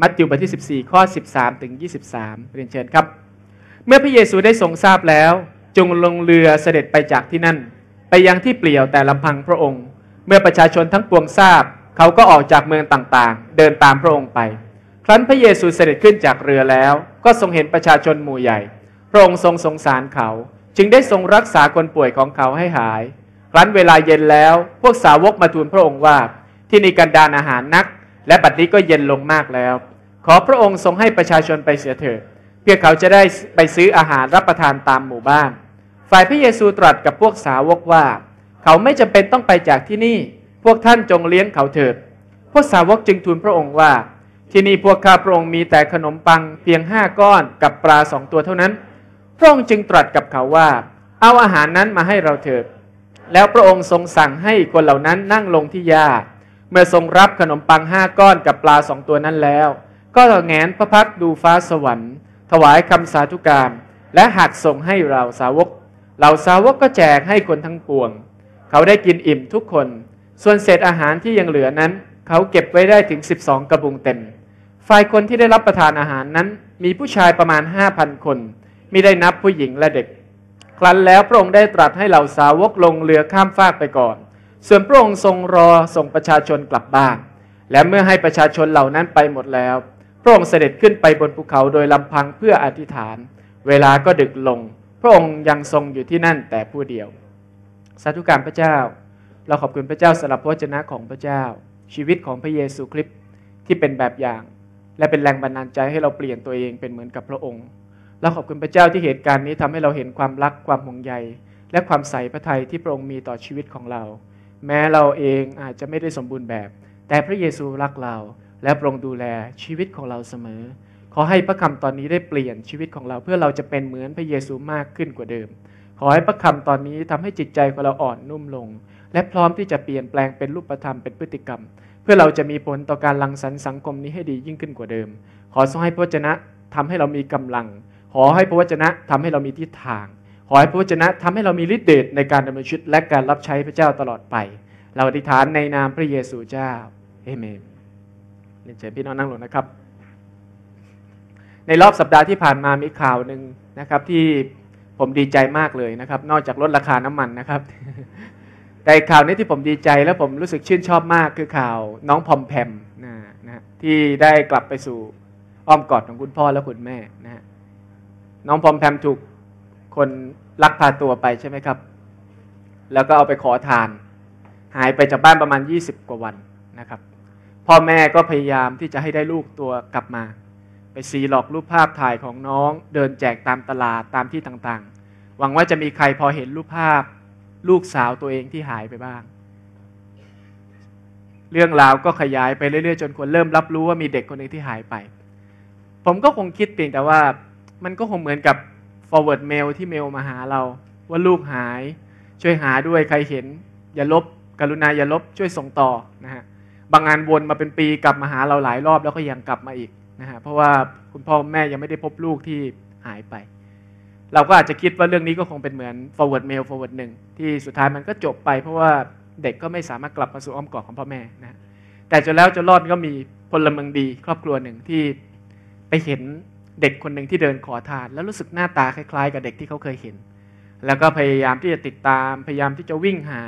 มัทธิวบทที่14ข้อ13ถึง23เรียนเชิญครับ เมื่อพระเยซูได้ทรงทราบแล้วจงลงเรือเสด็จไปจากที่นั่น ไปยังที่เปลี่ยวแต่ลำพังพระองค์ เมื่อประชาชนทั้งปวงทราบ เขาก็ออกจากเมืองต่างๆ เดินตามพระองค์ไป ครั้นพระเยซูเสด็จขึ้นจากเรือแล้ว ก็ทรงเห็นประชาชนหมู่ใหญ่ พระองค์ทรงสงสารเขา จึงได้ทรงรักษาคนป่วยของเขาให้หาย ครั้นเวลาเย็นแล้วพวกสาวกมาทูลพระองค์ว่า ที่นี่กันดานอาหารนัก และบัดนี้ก็เย็นลงมากแล้วขอพระองค์ทรงให้ประชาชนไปเสียเถิดเพื่อเขาจะได้ไปซื้ออาหารรับประทานตามหมู่บ้าน ฝ่ายพระเยซูตรัสกับพวกสาวกว่า เขาไม่จำเป็นต้องไปจากที่นี่ พวกท่านจงเลี้ยงเขาเถิด พวกสาวกจึงทูลพระองค์ว่าที่นี่พวกข้าพระองค์มีแต่ขนมปังเพียงห้าก้อนกับปลาสองตัวเท่านั้น พระองค์จึงตรัสกับเขาว่า เอาอาหารนั้นมาให้เราเถิด แล้วพระองค์ทรงสั่งให้คนเหล่านั้นนั่งลงที่หญ้าเมื่อทรงรับขนมปังห้าก้อนกับปลาสองตัวนั้นแล้วก็รงแงนพระพักดูฟ้าสวรรค์ ถวายคำสาธุการ และหักส่งให้เราสาวกเราสาวกก็แจกให้คนทั้งปวง เขาได้กินอิ่มทุกคน ส่วนเศษอาหารที่ยังเหลือนั้น เขาเก็บไว้ได้ถึง 12 กระบุงเต็มฝ่ายคนที่ได้รับประทานอาหารนั้น มีผู้ชายประมาณ 5,000 คนมิได้นับผู้หญิงและเด็ก ครั้นแล้วพระองค์ได้ตรัสให้เหล่าสาวกลงเรือข้ามฟากไปก่อน ส่วนพระองค์ทรงรอส่งประชาชนกลับบ้านและเมื่อให้ประชาชนเหล่านั้นไปหมดแล้วพระองค์เสด็จขึ้นไปบนภูเขาโดยลำพังเพื่ออธิษฐาน เวลาก็ดึกลง พระองค์ยังทรงอยู่ที่นั่นแต่ผู้เดียว สาธุการพระเจ้า เราขอบคุณพระเจ้าสำหรับพระเจนะของพระเจ้า ชีวิตของพระเยซูคริสต์ที่เป็นแบบอย่าง และเป็นแรงบันดาลใจให้เราเปลี่ยนตัวเองเป็นเหมือนกับพระองค์ เราขอบคุณพระเจ้าที่เหตุการณ์นี้ทำให้เราเห็นความรักความห่วงใยและความใส่พระทัยที่พระองค์มีต่อชีวิตของเรา แม้เราเองอาจจะไม่ได้สมบูรณ์แบบ แต่พระเยซูรักเราและปรงดูแลชีวิตของเราเสมอ ขอให้พระคำตอนนี้ได้เปลี่ยนชีวิตของเราเพื่อเราจะเป็นเหมือนพระเยซูมากขึ้นกว่าเดิม ขอให้พระคำตอนนี้ทำให้จิตใจของเราอ่อนนุ่มลง และพร้อมที่จะเปลี่ยนแปลงเป็นรูปธรรมเป็นพฤติกรรม เพื่อเราจะมีผลต่อการลังสรรค์สังคมนี้ให้ดียิ่งขึ้นกว่าเดิม ขอทรงให้พระวจนะทำให้เรามีกำลัง ขอให้พระวจนะทำให้เรามีทิศทาง ขอให้พระวจนะทำให้เรามีฤทธิ์เดชในการดำเนินชีวิตและการรับใช้พระเจ้าตลอดไป เราอธิษฐานในนามพระเยซูเจ้าเอเมนเนเชิญพี่น้องนั่งลงนะครับ ในรอบสัปดาห์ที่ผ่านมามีข่าวหนึ่งนะครับ ที่ผมดีใจมากเลยนะครับ นอกจากลดราคาน้ำมันนะครับ แต่ข่าวนี้ที่ผมดีใจและผมรู้สึกชื่นชอบมากคือข่าว น้องพอมแพมนะนะที่ได้กลับไปสู่อ้อมกอดของคุณพ่อและคุณแม่นะน้องพอมแพมถูกคนลักพาตัวไปใช่ไหมครับ แล้วก็เอาไปขอทาน หายไปจากบ้านประมาณ 20กว่าวันนะครับพ่อแม่ก็พยายามที่จะให้ได้ลูกตัวกลับมา ไปซีหลอกรูปภาพถ่ายของน้องเดินแจกตามตลาดตามที่ต่างๆ หวังว่าจะมีใครพอเห็นรูปภาพ ลูกสาวตัวเองที่หายไปบ้าง เรื่องราวก็ขยายไปเรื่อยๆจนคนเริ่มรับรู้ว่ามีเด็กคนหนึ่งที่หายไป ผมก็คงคิดเพียงแต่ว่ามันก็คงเหมือนกับ forward mail ที่เมลมาหาเราว่าลูกหาย ช่วยหาด้วยใครเห็นอย่าลบ กรุณาอย่าลบช่วยส่งต่อนะฮะบางงานวนมาเป็นปีกลับมาหาเราหลายรอบ แล้วก็ยังกลับมาอีกนะฮะเพราะว่าคุณพ่อแม่ยังไม่ได้พบลูกที่หายไป เราก็อาจจะคิดว่าเรื่องนี้ก็คงเป็นเหมือน forward mail forward หนึ่งที่สุดท้ายมันก็จบไป เพราะว่าเด็กก็ไม่สามารถกลับมาสู่อ้อมกอดของพ่อแม่นะแต่จนแล้วจะรอดก็มีพลเมืองดี ครอบครัวหนึ่งที่ไปเห็นเด็กคนหนึ่งที่เดินขอทาน แล้วรู้สึกหน้าตาคล้ายๆ กับเด็กที่เขาเคยเห็น แล้วก็พยายามที่จะติดตามพยายามที่จะวิ่งหา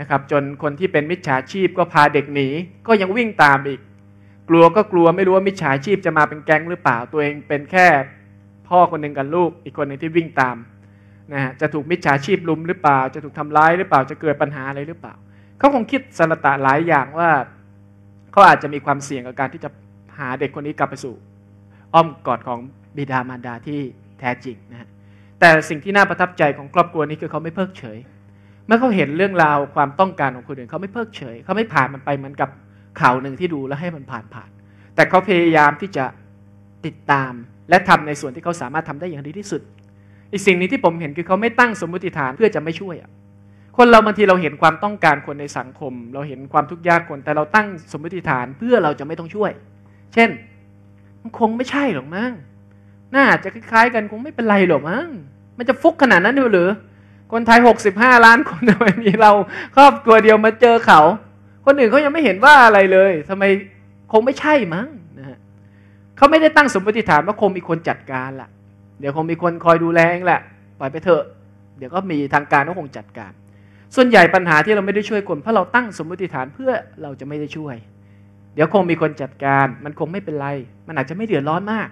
นะครับจนคนที่เป็นมิจฉาชีพก็พาเด็กหนีก็ยังวิ่งตามอีก กลัวก็กลัวไม่รู้ว่ามิจฉาชีพจะมาเป็นแก๊งหรือเปล่าตัวเองเป็นแค่ พ่อคนหนึ่งกับลูกอีกคนหนึ่งที่วิ่งตามนะฮะจะถูกมิจฉาชีพลุมหรือเปล่า จะถูกทำร้ายหรือเปล่าจะเกิดปัญหาอะไรหรือเปล่า เขาคงคิดสารตะหลายอย่างว่าเขาอาจจะมีความเสี่ยงกับการที่จะหาเด็กคนนี้กลับไปสู่ อ้อมกอดของบิดามารดาที่แท้จริงนะฮะแต่สิ่งที่น่าประทับใจของครอบครัวนี้คือเขาไม่เพิกเฉยเมื่อเขาเห็นเรื่องราวความต้องการของคนอื่นเขาไม่เพิกเฉย เขาไม่ผ่านมันไปเหมือนกับข่าวหนึ่งที่ดูแล้วให้มันผ่านผ่านแต่เขาพยายามที่จะติดตาม และทำในส่วนที่เขาสามารถทำได้อย่างดีที่สุดอีกสิ่งนี้ที่ผมเห็นคือเขาไม่ตั้งสมมติฐานเพื่อจะไม่ช่วยอ่ะคนเราบางทีเราเห็นความต้องการคนในสังคม เราเห็นความทุกข์ยากคนแต่เราตั้งสมมติฐานเพื่อเราจะไม่ต้องช่วย เช่นมันคงไม่ใช่หรอกมั้งน่าจะคล้ายๆ กันคงไม่เป็นไรหรอกมั้งมันจะฟุกขนาดนั้นเลยหรือคนไทยหกสิบห้าล้านคนทำไมมีเรา ครอบครัวเดียวมาเจอเขา คนอื่นเขายังไม่เห็นว่าอะไรเลยทำไมคงไม่ใช่มั้งนะฮะเขาไม่ได้ตั้งสมมติฐานว่าคงมีคนจัดการละ่ะ เดี๋ยวคงมีคนคอยดูแลเองแหละ ปล่อยไปเถอะ เดี๋ยวก็มีทางการก็คงจัดการ ส่วนใหญ่ปัญหาที่เราไม่ได้ช่วยคนเพราะเราตั้งสมมติฐานเพื่อเราจะไม่ได้ช่วย เดี๋ยวคงมีคนจัดการ มันคงไม่เป็นไร มันอาจจะไม่เดือดร้อนมาก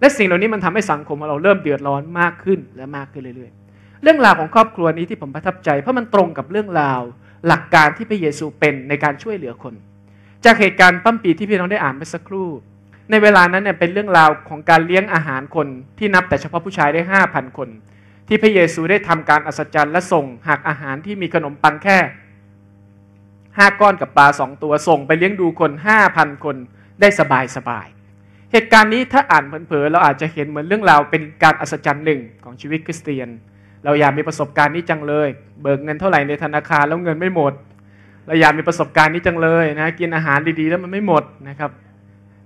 และสิ่งเหล่านี้มันทำให้สังคมของเราเริ่มเดือดร้อนมากขึ้นและมากขึ้นเรื่อยๆเรื่องราวของครอบครัวนี้ที่ผมประทับใจ เพราะมันตรงกับเรื่องราวหลักการที่พระเยซูเป็นในการช่วยเหลือคน จากเหตุการณ์ปั้มปีที่พี่น้องได้อ่านเมื่อสักครู่ ในเวลานั้นเนี่ยเป็นเรื่องราวของการเลี้ยงอาหารคนที่นับแต่เฉพาะผู้ชายได้ 5,000 คน ที่พระเยซูได้ทำการอัศจรรย์และส่งหากอาหารที่มีขนมปังแค่ห้าก้อนกับปลาสองตัวส่งไปเลี้ยงดูคนห้าพันคนได้สบายสบายเหตุการณ์นี้ถ้าอ่านเผลอๆเราอาจจะเห็นเหมือนเรื่องราวเป็นการอัศจรรย์หนึ่งของชีวิตคริสเตียนเราอยากมีประสบการณ์นี้จังเลย เบิกเงินเท่าไหร่ในธนาคารแล้วเงินไม่หมด เราอยากมีประสบการณ์นี้จังเลยนะ กินอาหารดีๆ แล้วมันไม่หมดนะครับ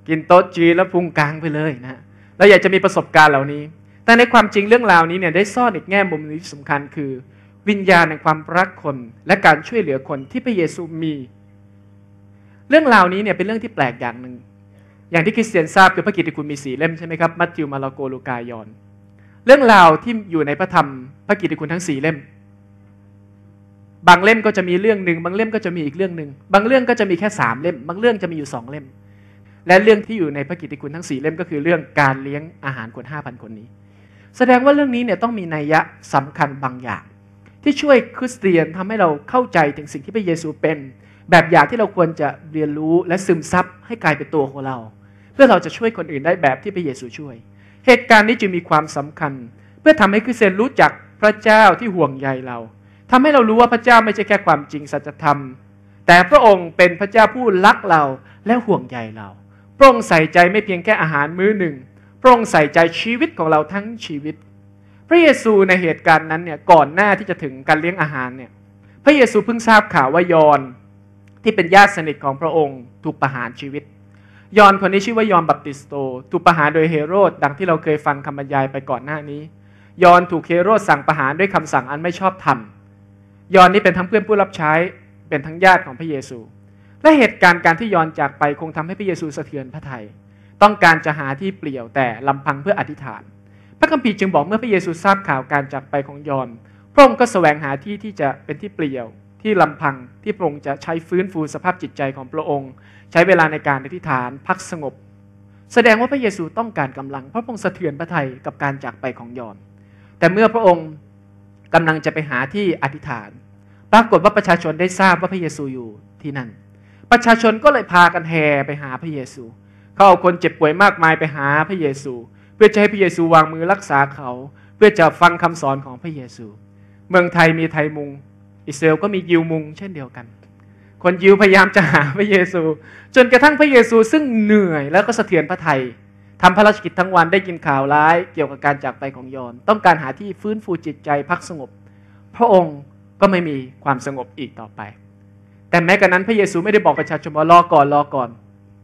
กินโต๊ะจีนแล้วพุงกลางไปเลยนะ เราอยากจะมีประสบการณ์เหล่านี้ แต่ในความจริงเรื่องราวนี้เนี่ยได้ซ่อนอีกแง่มุมนี้สำคัญคือ วิญญาณในความรักคน และการช่วยเหลือคนที่พระเยซูมี เรื่องราวนี้เนี่ยเป็นเรื่องที่แปลกอย่างหนึ่ง อย่างที่คริสเตียนทราบคือพระกิตติคุณมีสีเล่มใช่ไหมครับ มัทธิวมาระโกลูกายอนเรื่องราวที่อยู่ในพระธรรมพระกิตติคุณทั้งสี่เล่ม บางเล่มก็จะมีเรื่องหนึ่งบางเล่มก็จะมีอีกเรื่องหนึ่งบางเรื่องก็จะมีแค่สามเล่มบางเรื่องจะมีอยู่สองเล่ม และเรื่องที่อยู่ในพระกิตติคุณทั้งสี่เล่มก็คือเรื่องการเลี้ยงอาหารคนห้าพันคนนี้ แสดงว่าเรื่องนี้เนี่ยต้องมีนัยยะสำคัญบางอย่างที่ช่วยคริสเตียนทำให้เราเข้าใจถึงสิ่งที่พระเยซูเป็น แบบอย่างที่เราควรจะเรียนรู้และซึมซับให้กลายเป็นตัวของเรา เพื่อเราจะช่วยคนอื่นได้แบบที่พระเยซูช่วยเหตุการณ์นี้จึงมีความสำคัญ เพื่อทำให้คริสเตียนรู้จักพระเจ้าที่ห่วงใยเรา ทำให้เรารู้ว่าพระเจ้าไม่ใช่แค่ความจริงสัจธรรม แต่พระองค์เป็นพระเจ้าผู้รักเราและห่วงใยเรา พระองค์ใส่ใจไม่เพียงแค่อาหารมื้อหนึ่ง พระองค์ใส่ใจชีวิตของเราทั้งชีวิต พระเยซูในเหตุการณ์นั้นเนี่ยก่อนหน้าที่จะถึงการเลี้ยงอาหารเนี่ย พระเยซูเพิ่งทราบข่าวว่ายอนที่เป็นญาติสนิทของพระองค์ถูกประหารชีวิตยอนคนนี้ชื่อว่ายอนบัปติสโต ถูกประหารโดยเฮโรด ดังที่เราเคยฟังคำบรรยายไปก่อนหน้านี้ ยอนถูกเฮโรดสั่งประหารด้วยคำสั่งอันไม่ชอบธรรมยอนนี้เป็นทั้งเพื่อนผู้รับใช้เป็นทั้งญาติของพระเยซู และเหตุการณ์การที่ยอนจากไปคงทำให้พระเยซูสะเทือนพระทยัยต้องการจะหาที่เปลี่ยวแต่ลำพังเพื่ออธิษฐาน พระคัมภีร์จึงบอกเมื่อพระเยซูทราบข่าวการจากไปของยอนพระองค์ก็แสวงหาที่ที่จะเป็นที่เปลี่ยว ที่ลำพังที่พระองค์จะใช้ฟื้นฟูสภาพจิตใจของพระองค์ใช้เวลาในการอธิษฐานพักสงบ แสดงว่าพระเยซูต้องการกำลังพระองค์สะเทือนพระทัยกับการจากไปของยอนแต่เมื่อพระองค์กำลังจะไปหาที่อธิษฐาน ปรากฏว่าประชาชนได้ทราบว่าพระเยซูอยู่ที่นั่น ประชาชนก็เลยพากันแห่ไปหาพระเยซู เขาเอาคนเจ็บป่วยมากมายไปหาพระเยซู เพื่อจะให้พระเยซูวางมือรักษาเขาเพื่อจะฟังคำสอนของพระเยซู เมืองไทยมีไทยมุงอิสราเอลก็มียิวมุงเช่นเดียวกันคนยิวพยายามจะหาพระเยซู จนกระทั่งพระเยซูซึ่งเหนื่อยแล้วก็สะเทือนพระไทยทำราชกิจทั้งวันได้ยินข่าวร้ายเกี่ยวกับการจากไปของยอนต้องการหาที่ฟื้นฟูจิตใจพักสงบ พระองค์ก็ไม่มีความสงบอีกต่อไป แต่แม้กระนั้น พระเยซูไม่ได้บอกประชาชนว่ารอก่อนรอก่อน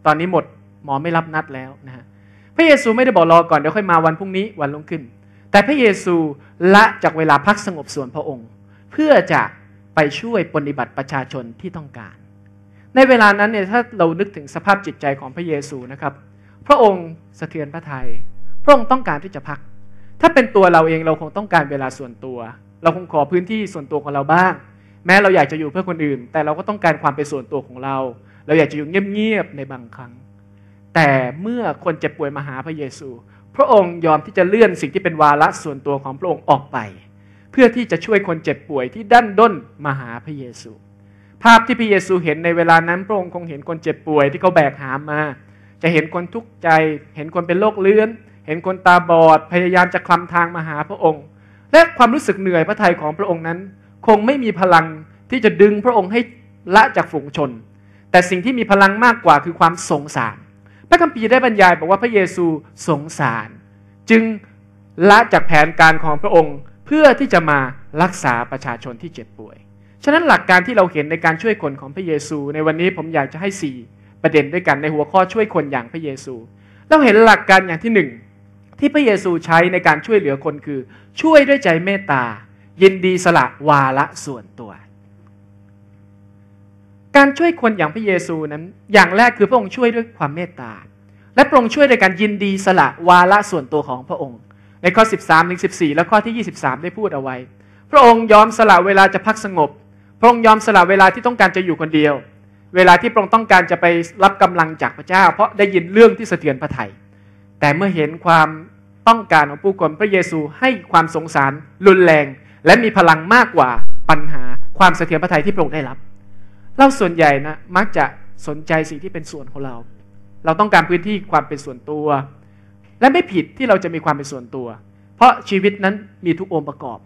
ตอนนี้หมดหมอไม่รับนัดแล้วนะฮะพระเยซูไม่ได้บอกรอก่อนเดี๋ยวค่อยมาวันพรุ่งนี้วันลงขึ้น แต่พระเยซูละจากเวลาพักสงบส่วนพระองค์เพื่อจะไปช่วยปฏิบัติประชาชนที่ต้องการ ในเวลานั้นเนี่ยถ้าเรานึกถึงสภาพจิตใจของพระเยซูนะครับ พระองค์สะเทือนพระทยัยพระองค์ต้องการที่จะพัก ถ้าเป็นตัวเราเองเราคงต้องการเวลาส่วนตัว เราคงขอพื้นที่ส่วนตัวของเราบ้าง แม้เราอยากจะอยู่เพื่อคนอื่น แต่เราก็ต้องการความเป็นส่วนตัวของเรา เราอยากจะอยู่เงียบๆ ในบางครั้ง แต่เมื่อคนเจ็บป่วยมาหาพระเยซู พระองค์ยอมที่จะเลื่อนสิ่งที่เป็นวาระส่วนตัวของพระองค์ออกไปเพื่อที่จะช่วยคนเจ็บป่วยที่ดั้นด้นมาหาพระเยซู ภาพที่พระเยซูเห็นในเวลานั้นพระองค์คงเห็นคนเจ็บป่วย ที่เขาแบกหามมา จะเห็นคนทุกข์ใจ เห็นคนเป็นโรคเลื้อน เห็นคนตาบอด พยายามจะคลำทางมาหาพระองค์ และความรู้สึกเหนื่อยพระทัยของพระองค์นั้น คงไม่มีพลังที่จะดึงพระองค์ให้ละจากฝูงชน แต่สิ่งที่มีพลังมากกว่าคือความสงสาร พระคัมภีร์ได้บรรยายบอกว่าพระเยซูสงสาร จึงละจากแผนการของพระองค์เพื่อที่จะมารักษาประชาชนที่เจ็บป่วย ฉะนั้นหลักการที่เราเห็นในการช่วยคนของพระเยซู ในวันนี้ผมอยากจะให้4ประเด็นด้วยกันในหัวข้อช่วยคนอย่างพระเยซู เราเห็นหลักการอย่างที่1ที่พระเยซูใช้ในการช่วยเหลือคนคือช่วยด้วยใจเมตตา ยินดีสละวาระส่วนตัว การช่วยคนอย่างพระเยซูนั้นอย่างแรกคือพระองค์ช่วยด้วยความเมตตา และพระองค์ช่วยด้วยการยินดีสละวาระส่วนตัวของพระองค์ในข้อ 13ถึง14 และข้อที่ 23 ได้พูดเอาไว้ พระองค์ยอมสละเวลาจะพักสงบ พระองค์ยอมสละเวลาที่ต้องการจะอยู่คนเดียว เวลาที่พระองค์ต้องการจะไปรับกำลังจากพระเจ้า เพราะได้ยินเรื่องที่เสถียรพระไถยแต่เมื่อเห็นความต้องการของผู้คน พระเยซูให้ความสงสาร รุนแรง และมีพลังมากกว่าปัญหาความเสถียรพระไถยที่พระองค์ได้รับเราส่วนใหญ่นะ มักจะสนใจสิ่งที่เป็นส่วนของเรา เราต้องการพื้นที่ความเป็นส่วนตัวและไม่ผิดที่เราจะมีความเป็นส่วนตัว เพราะชีวิตนั้นมีทุกองค์ประกอบ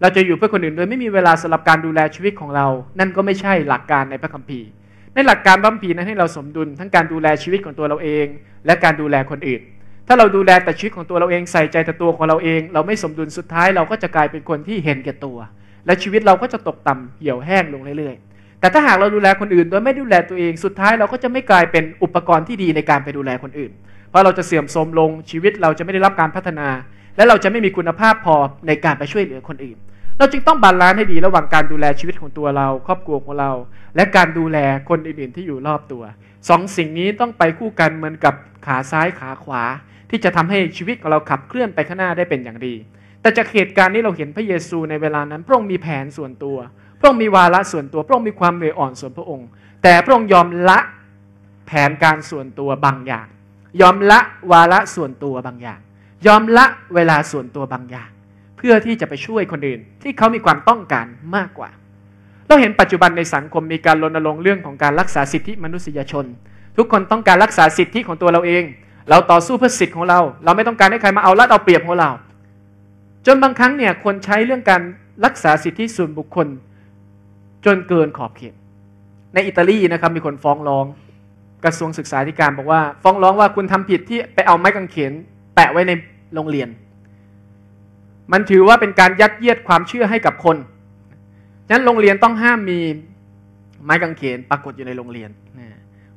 เราจะอยู่เพื่อคนอื่นโดยไม่มีเวลาสำหรับการดูแลชีวิตของเรา นั่นก็ไม่ใช่หลักการในพระคัมภีร์ ในหลักการพระคัมภีร์นั้นให้เราสมดุลทั้งการดูแลชีวิตของตัวเราเอง และการดูแลคนอื่น ถ้าเราดูแลแต่ชีวิตของตัวเราเองใส่ใจแต่ตัวของเราเอง เราไม่สมดุลสุดท้ายเราก็จะกลายเป็นคนที่เห็นแก่ตัว และชีวิตเราก็จะตกต่ำเหี่ยวแห้งลงเรื่อยๆ แต่ถ้าหากเราดูแลคนอื่น โดยไม่ดูแลตัวเอง สุดท้ายเราก็จะไม่กลายเป็นอุปกรณ์ที่ดีในการไปดูแลคนอื่นเพราะเราจะเสื่อมโทรมลงชีวิตเราจะไม่ได้รับการพัฒนา และเราจะไม่มีคุณภาพพอในการไปช่วยเหลือคนอื่น เราจึงต้องบาลานซ์ให้ดีระหว่างการดูแลชีวิตของตัวเราครอบครัวของเรา และการดูแลคนอื่นๆที่อยู่รอบตัวสองสิ่งนี้ต้องไปคู่กันเหมือนกับขาซ้ายขาขวา ที่จะทำให้ชีวิตของเราขับเคลื่อนไปข้างหน้าได้เป็นอย่างดี แต่จากเหตุการณ์นี้เราเห็นพระเยซูในเวลานั้น พระองค์มีแผนส่วนตัว พระองค์มีวาระส่วนตัว พระองค์มีความเหนื่อยอ่อนส่วนพระองค์ แต่พระองค์ยอมละแผนการส่วนตัวบางอย่างยอมละ วาระ ส่วนตัวบางอย่าง ยอมละเวลาส่วนตัวบางอย่าง เพื่อที่จะไปช่วยคนอื่นที่เขามีความต้องการมากกว่า เราเห็นปัจจุบันในสังคมมีการรณรงค์เรื่องของการรักษาสิทธิมนุษยชน ทุกคนต้องการรักษาสิทธิของตัวเราเอง เราต่อสู้เพื่อสิทธิของเรา เราไม่ต้องการให้ใครมาเอาลัดเอาเปรียบของเรา จนบางครั้งเนี่ยคนใช้เรื่องการรักษาสิทธิส่วนบุคคลจนเกินขอบเขตในอิตาลีนะครับมีคนฟ้องร้องกระทรวงศึกษาธิการบอกว่าฟ้องร้องว่าคุณทำผิดที่ไปเอาไม้กางเขนแปะไว้ในโรงเรียน มันถือว่าเป็นการยัดเยียดความเชื่อให้กับคน ฉะนั้นโรงเรียนต้องห้ามมีไม้กางเขนปรากฏอยู่ในโรงเรียน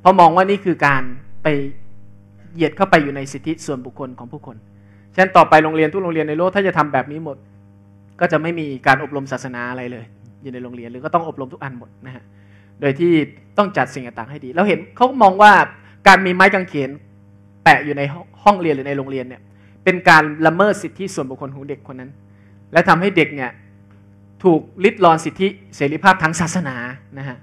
เพราะมองว่านี่คือการไปเหยียดเข้าไปอยู่ในสิทธิส่วนบุคคลของผู้คน ฉะนั้นต่อไปโรงเรียนทุกโรงเรียนในโลก ถ้าจะทำแบบนี้หมด ก็จะไม่มีการอบรมศาสนาอะไรเลยอยู่ในโรงเรียน หรือก็ต้องอบรมทุกอันหมดนะฮะโดยที่ต้องจัดสิ่งต่างๆให้ดีเราเห็นเขามองว่าการมีไม้กางเขนแปะอยู่ในห้องเรียนหรือในโรงเรียนเนี่ยเป็นการละเมิดสิทธิส่วนบุคคลของเด็กคนนั้น และทำให้เด็กเนี่ยถูกลิดรอนสิทธิเสรีภาพทางศาสนานะฮะ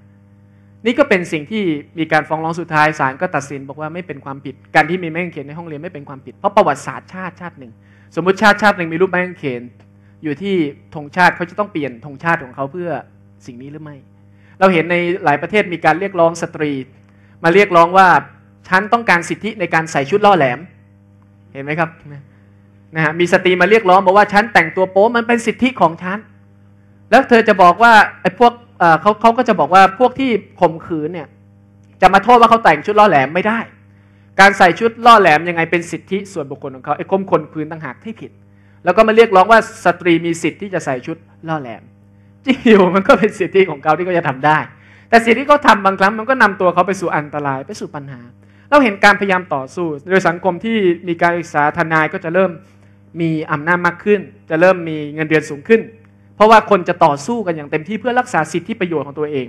นี่ก็เป็นสิ่งที่มีการฟ้องร้องสุดท้ายศาลก็ตัดสินบอกว่าไม่เป็นความผิด การที่มีไม้กางเขนในห้องเรียนไม่เป็นความผิด เพราะประวัติศาสตร์ชาติชาติหนึ่งสมมติชาติชาติหนึ่งมีรูปไม้กางเขน อยู่ที่ธงชาติเขาจะต้องเปลี่ยนธงชาติของเขาเพื่อสิ่งนี้หรือไม่เราเห็นในหลายประเทศมีการเรียกร้องสตรี มาเรียกร้องว่าฉันต้องการสิทธิในการใส่ชุดล่อแหลม เห็นไหมครับนะฮะมีสตรีมาเรียกร้อง บอกว่าฉันแต่งตัวโป๊มันเป็นสิทธิของฉันแล้วเธอจะบอกว่าไอ้พวกเขาเขาก็จะบอกว่าพวกที่ข่มขืนเนี่ยจะมาโทษว่าเขาแต่งชุดล่อแหลมไม่ได้ การใส่ชุดล่อแหลมยังไงเป็นสิทธิส่วนบุคคลของเขาไอ้ข่มคนพื้นต่างหากที่ผิด แล้วก็มาเรียกร้องว่าสตรีมีสิทธิที่จะใส่ชุดล่อแหลมจริงอยู่มันก็เป็นสิทธิของเขาที่เขาจะทำได้ แต่สิธิที่เขาทำบางครั้งมันก็นำตัวเขาไปสู่อันตรายไปสู่ปัญหา เราเห็นการพยายามต่อสู้โดยสังคมที่มีการศึกษาทนายก็จะเริ่มมีอำนาจมากขึ้นจะเริ่มมีเงินเดือนสูงขึ้น เพราะว่าคนจะต่อสู้กันอย่างเต็มที่เพื่อรักษาสิทธิประโยชน์ของตัวเอง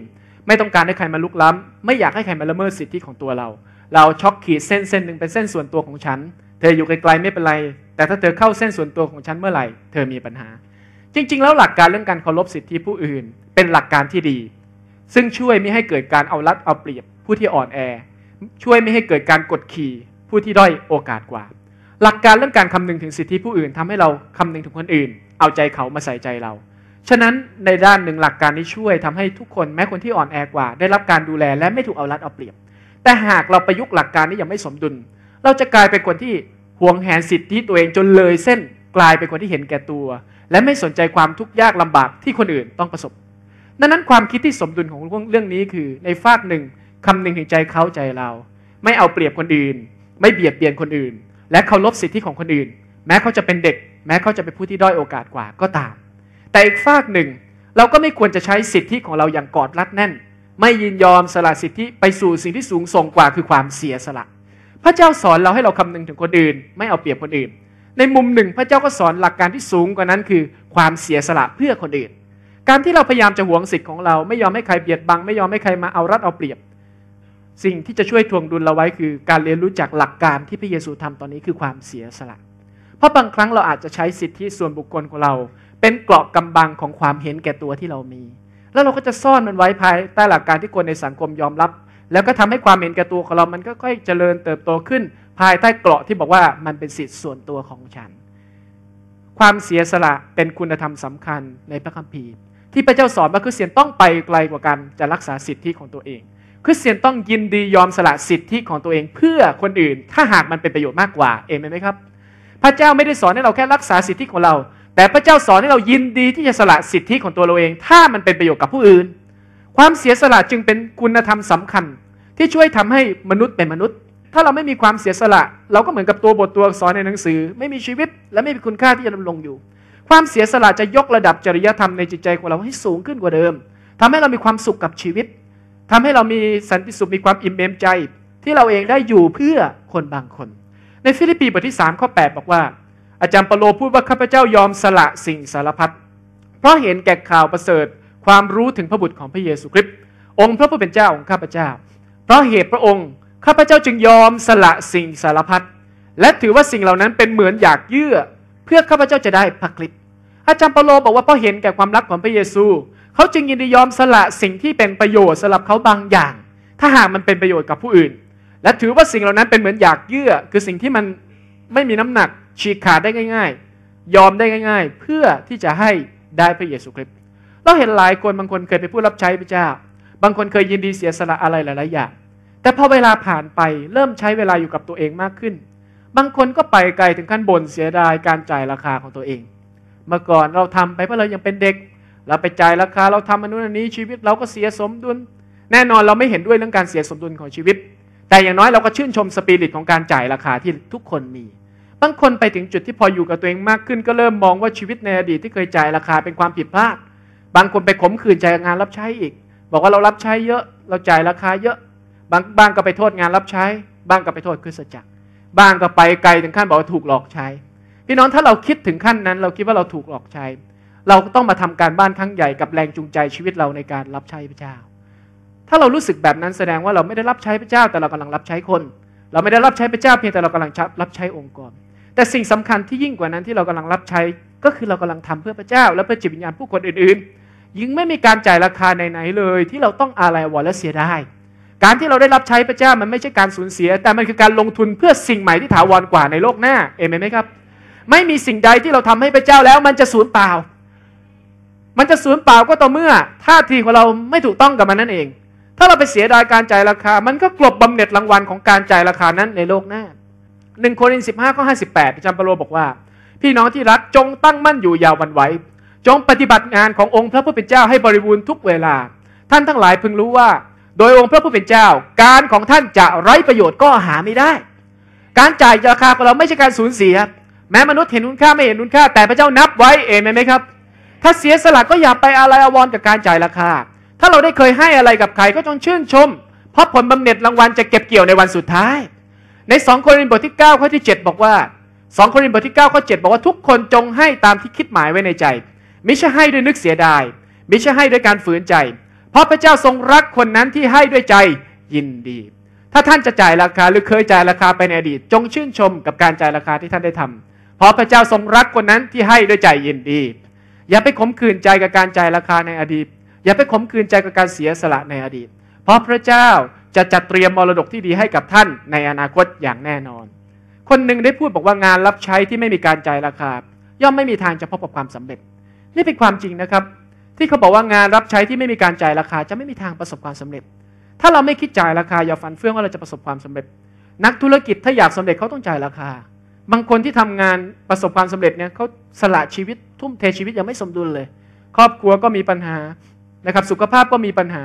ไม่ต้องการให้ใครมาลุกล้ำไม่อยากให้ใครมาละเมิดสิทธิของตัวเรา เราช็อกขีดเส้นเส้นหนึ่งเป็นเส้นส่วนตัวของฉัน เธออยู่ไกลๆไม่เป็นไร แต่ถ้าเธอเข้าเส้นส่วนตัวของฉันเมื่อไหร่ เธอมีปัญหาจริงๆแล้วหลักการเรื่องการเคารพสิทธิผู้อื่น เป็นหลักการที่ดี ซึ่งช่วยไม่ให้เกิดการเอารัดเอาเปรียบ ผู้ที่อ่อนแอ ช่วยไม่ให้เกิดการกดขี่ ผู้ที่ด้อยโอกาสกว่า หลักการเรื่องการคำนึงถึงสิทธิผู้อื่นทำให้เราคำนึงถึงคนอื่น เอาใจเขามาใส่ใจเราฉะนั้นในด้านหนึ่งหลักการนี้ช่วยทำให้ทุกคนแม้คนที่อ่อนแอกว่า ได้รับการดูแลและไม่ถูกเอารัดเอาเปรียบ แต่หากเราประยุกต์หลักการนี้ยังไม่สมดุล เราจะกลายเป็นคนที่หวงแหนสิทธิตัวเองจนเลยเส้นกลายเป็นคนที่เห็นแก่ตัวและไม่สนใจความทุกข์ยากลำบากที่คนอื่นต้องประสบ ดังนั้นความคิดที่สมดุลของเรื่องนี้คือในฝากหนึ่งคำหนึ่งถึงใจเขาใจเราไม่เอาเปรียบคนอื่น ไม่เบียดเบียนคนอื่น และเคารพสิทธิของคนอื่นแม้เขาจะเป็นเด็ก แม้เขาจะเป็นผู้ที่ด้อยโอกาสกว่าก็ตาม แต่อีกฝากหนึ่ง เราก็ไม่ควรจะใช้สิทธิของเราอย่างกอดรัดแน่น ไม่ยินยอมสละสิทธิไปสู่สิ่งที่สูงส่งกว่าคือความเสียสละพระเจ้าสอนเราให้เราคำนึงถึงคนอื่นไม่เอาเปรียบคนอื่นในมุมหนึ่งพระเจ้าก็สอนหลักการที่สูงกว่านั้นคือความเสียสละเพื่อคนอื่น การที่เราพยายามจะหวงสิทธิ์ของเรา ไม่ยอมให้ใครเบียดบัง ไม่ยอมให้ใครมาเอารัดเอาเปรียบสิ่งที่จะช่วยทวงดุลเราไว้คือการเรียนรู้จากหลักการที่พระเยซูทำตอนนี้คือความเสียสละเพราะบางครั้งเราอาจจะใช้สิทธิส่วนบุคคลของเรา เป็นเกราะกำบังของความเห็นแก่ตัวที่เรามี แล้วเราก็จะซ่อนมันไว้ภายใต้หลักการที่คนในสังคมยอมรับ แล้วก็ทำให้ความเห็นแก่ตัวของเรา มันก็ค่อยเจริญเติบโตขึ้นภายใต้เกราะที่บอกว่ามันเป็นสิทธิ์ส่วนตัวของฉัน ความเสียสละเป็นคุณธรรมสำคัญในพระคัมภีร์ ที่พระเจ้าสอนว่าคริสเตียนต้องไปไกลกว่ากันจะรักษาสิทธิของตัวเองคริสเตียนต้องยินดียอมสละสิทธิของตัวเองเพื่อคนอื่น ถ้าหากมันเป็นประโยชน์มากกว่า เอเมนไหมครับ พระเจ้าไม่ได้สอนให้เราแค่รักษาสิทธิของเรา แต่พระเจ้าสอนให้เรายินดีที่จะสละสิทธิของตัวเราเอง ถ้ามันเป็นประโยชน์กับผู้อื่นความเสียสละจึงเป็นคุณธรรมสำคัญ ที่ช่วยทำให้มนุษย์เป็นมนุษย์ถ้าเราไม่มีความเสียสละ เราก็เหมือนกับตัวบทตัวอักษรในหนังสือ ไม่มีชีวิต และไม่มีคุณค่าที่จะดำรงอยู่ ความเสียสละจะยกระดับจริยธรรมในจิตใจของเราให้สูงขึ้นกว่าเดิม ทำให้เรามีความสุขกับชีวิต ทำให้เรามีสันติสุขมีความอิ่มเอมใจ ที่เราเองได้อยู่เพื่อคนบางคน ในฟิลิปปีบทที่ 3 ข้อ8บอกว่า อาจารย์เปโลพูดว่าข้าพเจ้ายอมสละสิ่งสารพัดเพราะเห็นแก่ข่าวประเสริฐความรู้ถึงพระบุตรของพระเยซูคริสต์องค์พระผู้เป็นเจ้าของข้าพเจ้า เพราะเหตุพระองค์ข้าพเจ้าจึงยอมสละสิ่งสารพัดและถือว่าสิ่งเหล่านั้นเป็นเหมือนอยากเยื่อ เพื่อข้าพเจ้าจะได้พระคริสต์อาจารย์เปโลบอกว่าเพราะเห็นแก่ความรักของพระเยซู เขาจึงยินดียอมสละสิ่งที่เป็นประโยชน์สำหรับเขาบางอย่าง ถ้าหากมันเป็นประโยชน์กับผู้อื่น และถือว่าสิ่งเหล่านั้นเป็นเหมือนอยากเยื่อ คือสิ่งที่มันไม่มีน้ำหนักฉีกขาดได้ง่ายๆยอมได้ง่าย ๆ เพื่อที่จะให้ได้พระเยซูคริสต์เราเห็นหลายคนบางคนเคยไปพูดรับใช้พระเจ้า บางคนเคยยินดีเสียสละอะไรหลายๆอย่างแต่พอเวลาผ่านไปเริ่มใช้เวลาอยู่กับตัวเองมากขึ้น บางคนก็ไปไกล ถึงขั้นบ่นเสียดายการจ่ายราคาของตัวเอง เมื่อก่อนเราทำไปเพราะเรายังเป็นเด็ก เราไปจ่ายราคาเราทำอันนู้นอันนี้ชีวิตเราก็เสียสมดุล แน่นอนเราไม่เห็นด้วยเรื่องการเสียสมดุลของชีวิต แต่อย่างน้อยเราก็ชื่นชมสปิริตของการจ่ายราคาที่ทุกคนมี บางคนไปถึงจุดที่พออยู่กับตัวเองมากขึ้น ก็เริ่มมองว่าชีวิตในอดีตที่เคยจ่ายราคาเป็นความผิดพลาด บางคนไปขมขื่นจงานรับใช้อีก บอกว่าเรารับใช้เยอะ เราจ่ายราคาเยอะบางบางก็ไปโทษงานรับใช้บางก็ไปโทษคริสตจักรบางก็ไปไกลถึงขั้นบอกว่าถูกหลอกใช้พี่น้องถ้าเราคิดถึงขั้นนั้น เราคิดว่าเราถูกหลอกใช้ เราก็ต้องมาทำการบ้านครั้งใหญ่กับแรงจูงใจชีวิตเราในการรับใช้พระเจ้า ถ้าเรารู้สึกแบบนั้นแสดงว่าเราไม่ได้รับใช้พระเจ้าแต่เรากำลังรับใช้คน เราไม่ได้รับใช้พระเจ้าเพียงแต่เรากำลังรับใช้องค์กร แต่สิ่งสำคัญที่ยิ่งกว่านั้นที่เรากำลังรับใช้ก็คือเรากำลังทำเพื่อพระเจ้า และเพื่อจิตวิญญาณผู้คนอื่นๆ ยิ่งไม่มีการจ่ายราคาไหนๆเลยที่เราต้องอะไรวอนและเสียดการที่เราได้รับใช้พระเจ้ามันไม่ใช่การสูญเสีย แต่มันคือการลงทุนเพื่อสิ่งใหม่ที่ถาวรกว่าในโลกหน้าเอเมนไหมครับ ไม่มีสิ่งใดที่เราทำให้พระเจ้าแล้วมันจะสูญเปล่า มันจะสูญเปล่าก็ต่อเมื่อท่าทีของเราไม่ถูกต้องกับมันนั่นเอง ถ้าเราไปเสียดายการจ่ายราคา มันก็กลบบำเหน็จรางวัลของการจ่ายราคานั้นในโลกหน้าหนึ่งโครินสิบห้าข้อห้าสิบแปดจำจาร์เปโลบอกว่า พี่น้องที่รักจงตั้งมั่นอยู่ยาววันไหวจงปฏิบัติงานขององค์พระผู้เป็นเจ้า ให้บริบูรณ์ทุกเวลา ท่านทั้งหลายพึงรู้ว่าโดยองค์พระผู้เป็นเจ้า การของท่านจะไร้ประโยชน์ก็หาไม่ได้ การจ่ายราคาของเราไม่ใช่การสูญเสีย แม้มนุษย์เห็นคุณค่าไม่เห็นคุณค่าแต่พระเจ้านับไว้เองไหมครับ ถ้าเสียสละก็อย่าไปอะไรอาวรกับการจ่ายราคาถ้าเราได้เคยให้อะไรกับใครก็จงชื่นชม เพราะผลบำเหน็จรางวัลจะเก็บเกี่ยวในวันสุดท้าย ในสองโครินธ์บทที่9ข้อที่7บอกว่าสองโครินธ์บทที่9ข้อ7บอกว่าทุกคนจงให้ตามที่คิดหมายไว้ในใจ มิใช่ให้ด้วยนึกเสียดายมิใช่ให้ด้วยการฝืนใจราะพระเจ้าทรงรักคนนั้นที่ให้ด้วยใจยินดี ถ้าท่านจะจ่ายราคาหรือเคยจ่ายราคาไปในอดีต จงชื่นชมกับการจ่ายราคาที่ท่านได้ทำเพราะพระเจ้าทรงรักคนนั้นที่ให้ด้วยใจยินดี อย่าไปขมขื่นใจกับการจ่ายราคาในอดีต อย่าไปขมขื่นใจกับการเสียสละในอดีต เพราะพระเจ้าจะจัดเตรียมมรดกที่ดีให้กับท่านในอนาคตอย่างแน่นอน คนหนึ่งได้พูดบอกว่างานรับใช้ที่ไม่มีการจ่ายราคา ย่อมไม่มีทางจะพบกับความสำเร็จ นี่เป็นความจริงนะครับที่เขาบอกว่างานรับใช้ที่ไม่มีการจ่ายราคาจะไม่มีทางประสบความสำเร็จ ถ้าเราไม่คิดจ่ายราคาอย่าฝันเฟื่องว่าเราจะประสบความสำเร็จ นักธุรกิจถ้าอยากสำเร็จ เขาต้องจ่ายราคา บางคนที่ทำงานประสบความสำเร็จเนี่ยเขาสละชีวิต ทุ่มเทชีวิตยังไม่สมดุลเลย ครอบครัวก็มีปัญหา นะครับ สุขภาพก็มีปัญหา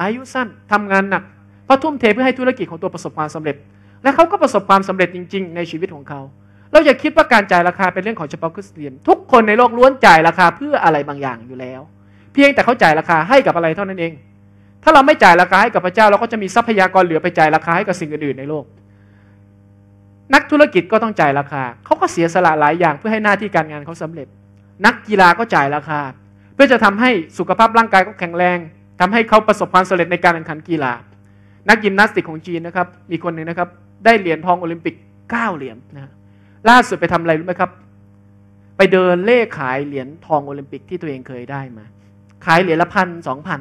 อายุสั้นทำงานหนักเพราะทุ่มเทเพื่อให้ธุรกิจของตัวประสบความสำเร็จ และเขาก็ประสบความสำเร็จจริง ๆ ในชีวิตของเขา เราอย่าคิดว่าการจ่ายราคา เป็นเรื่องของเฉพาะคริสเตียนทุกคนในโลกล้วนจ่ายราคาเพื่ออะไรบางอย่างอยู่แล้วเพียงแต่เขาจ่ายราคาให้กับอะไรเท่านั้นเอง ถ้าเราไม่จ่ายราคาให้กับพระเจ้า เราก็จะมีทรัพยากรเหลือไปจ่ายราคาให้กับสิ่งอื่น ๆ ในโลก นักธุรกิจก็ต้องจ่ายราคา เขาก็เสียสละหลายอย่างเพื่อให้หน้าที่การงานเขาสำเร็จ นักกีฬาก็จ่ายราคา เพื่อจะทำให้สุขภาพร่างกายเขาแข็งแรง ทำให้เขาประสบความสำเร็จในการแข่งขันกีฬา นักยิมนาสติกของจีนนะครับ มีคนหนึ่งนะครับ ได้เหรียญทองโอลิมปิก9เหรียญนะล่าสุดไปทำอะไรรู้ไหมครับ ไปเดินเล่ขายเหรียญทองโอลิมปิกที่ตัวเองเคยได้มาขายเหรียญละพันสองพัน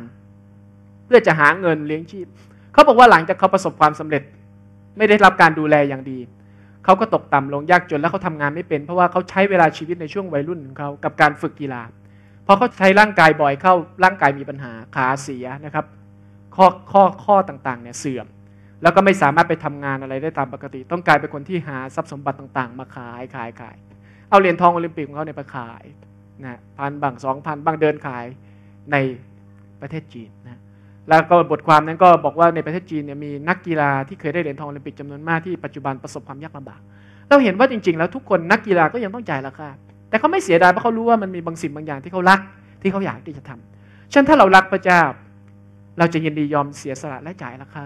เพื่อจะหาเงินเลี้ยงชีพ เขาบอกว่าหลังจากเขาประสบความสำเร็จ ไม่ได้รับการดูแลอย่างดีเขาก็ตกต่ำลงยากจนแล้วเขาทำงานไม่เป็น เพราะว่าเขาใช้เวลาชีวิตในช่วงวัยรุ่นของเขากับการฝึกกีฬาพอเขาใช้ร่างกายบ่อยเข้าร่างกายมีปัญหาขาเสียนะครับ ข้อข้อข้อต่างๆเนี่ยเสื่อม แล้วก็ไม่สามารถไปทำงานอะไรได้ตามปกติ ต้องกลายเป็นคนที่หาทรัพย์สมบัติต่างๆ มาขายขายขายเอาเหรียญทองโอลิมปิกของเขาเนี่ยไปขายนะพันบางสองพันบางเดินขายในประเทศจีนนะแล้วก็บทความนั้นก็บอกว่าในประเทศจีนเนี่ยมีนักกีฬาที่เคยได้เหรียญทองโอลิมปิกจำนวนมากที่ปัจจุบันประสบความยากลำบากเราเห็นว่าจริงๆ แล้วทุกคนนักกีฬาก็ยังต้องจ่ายราคาแต่เขาไม่เสียดายเพราะเขารู้ว่ามันมีบางสิ่งบางอย่างที่เขารักที่เขาอยากที่จะทำฉันถ้าเรารักพระเจ้า เราจะยินดียอมเสียสละและจ่ายราคา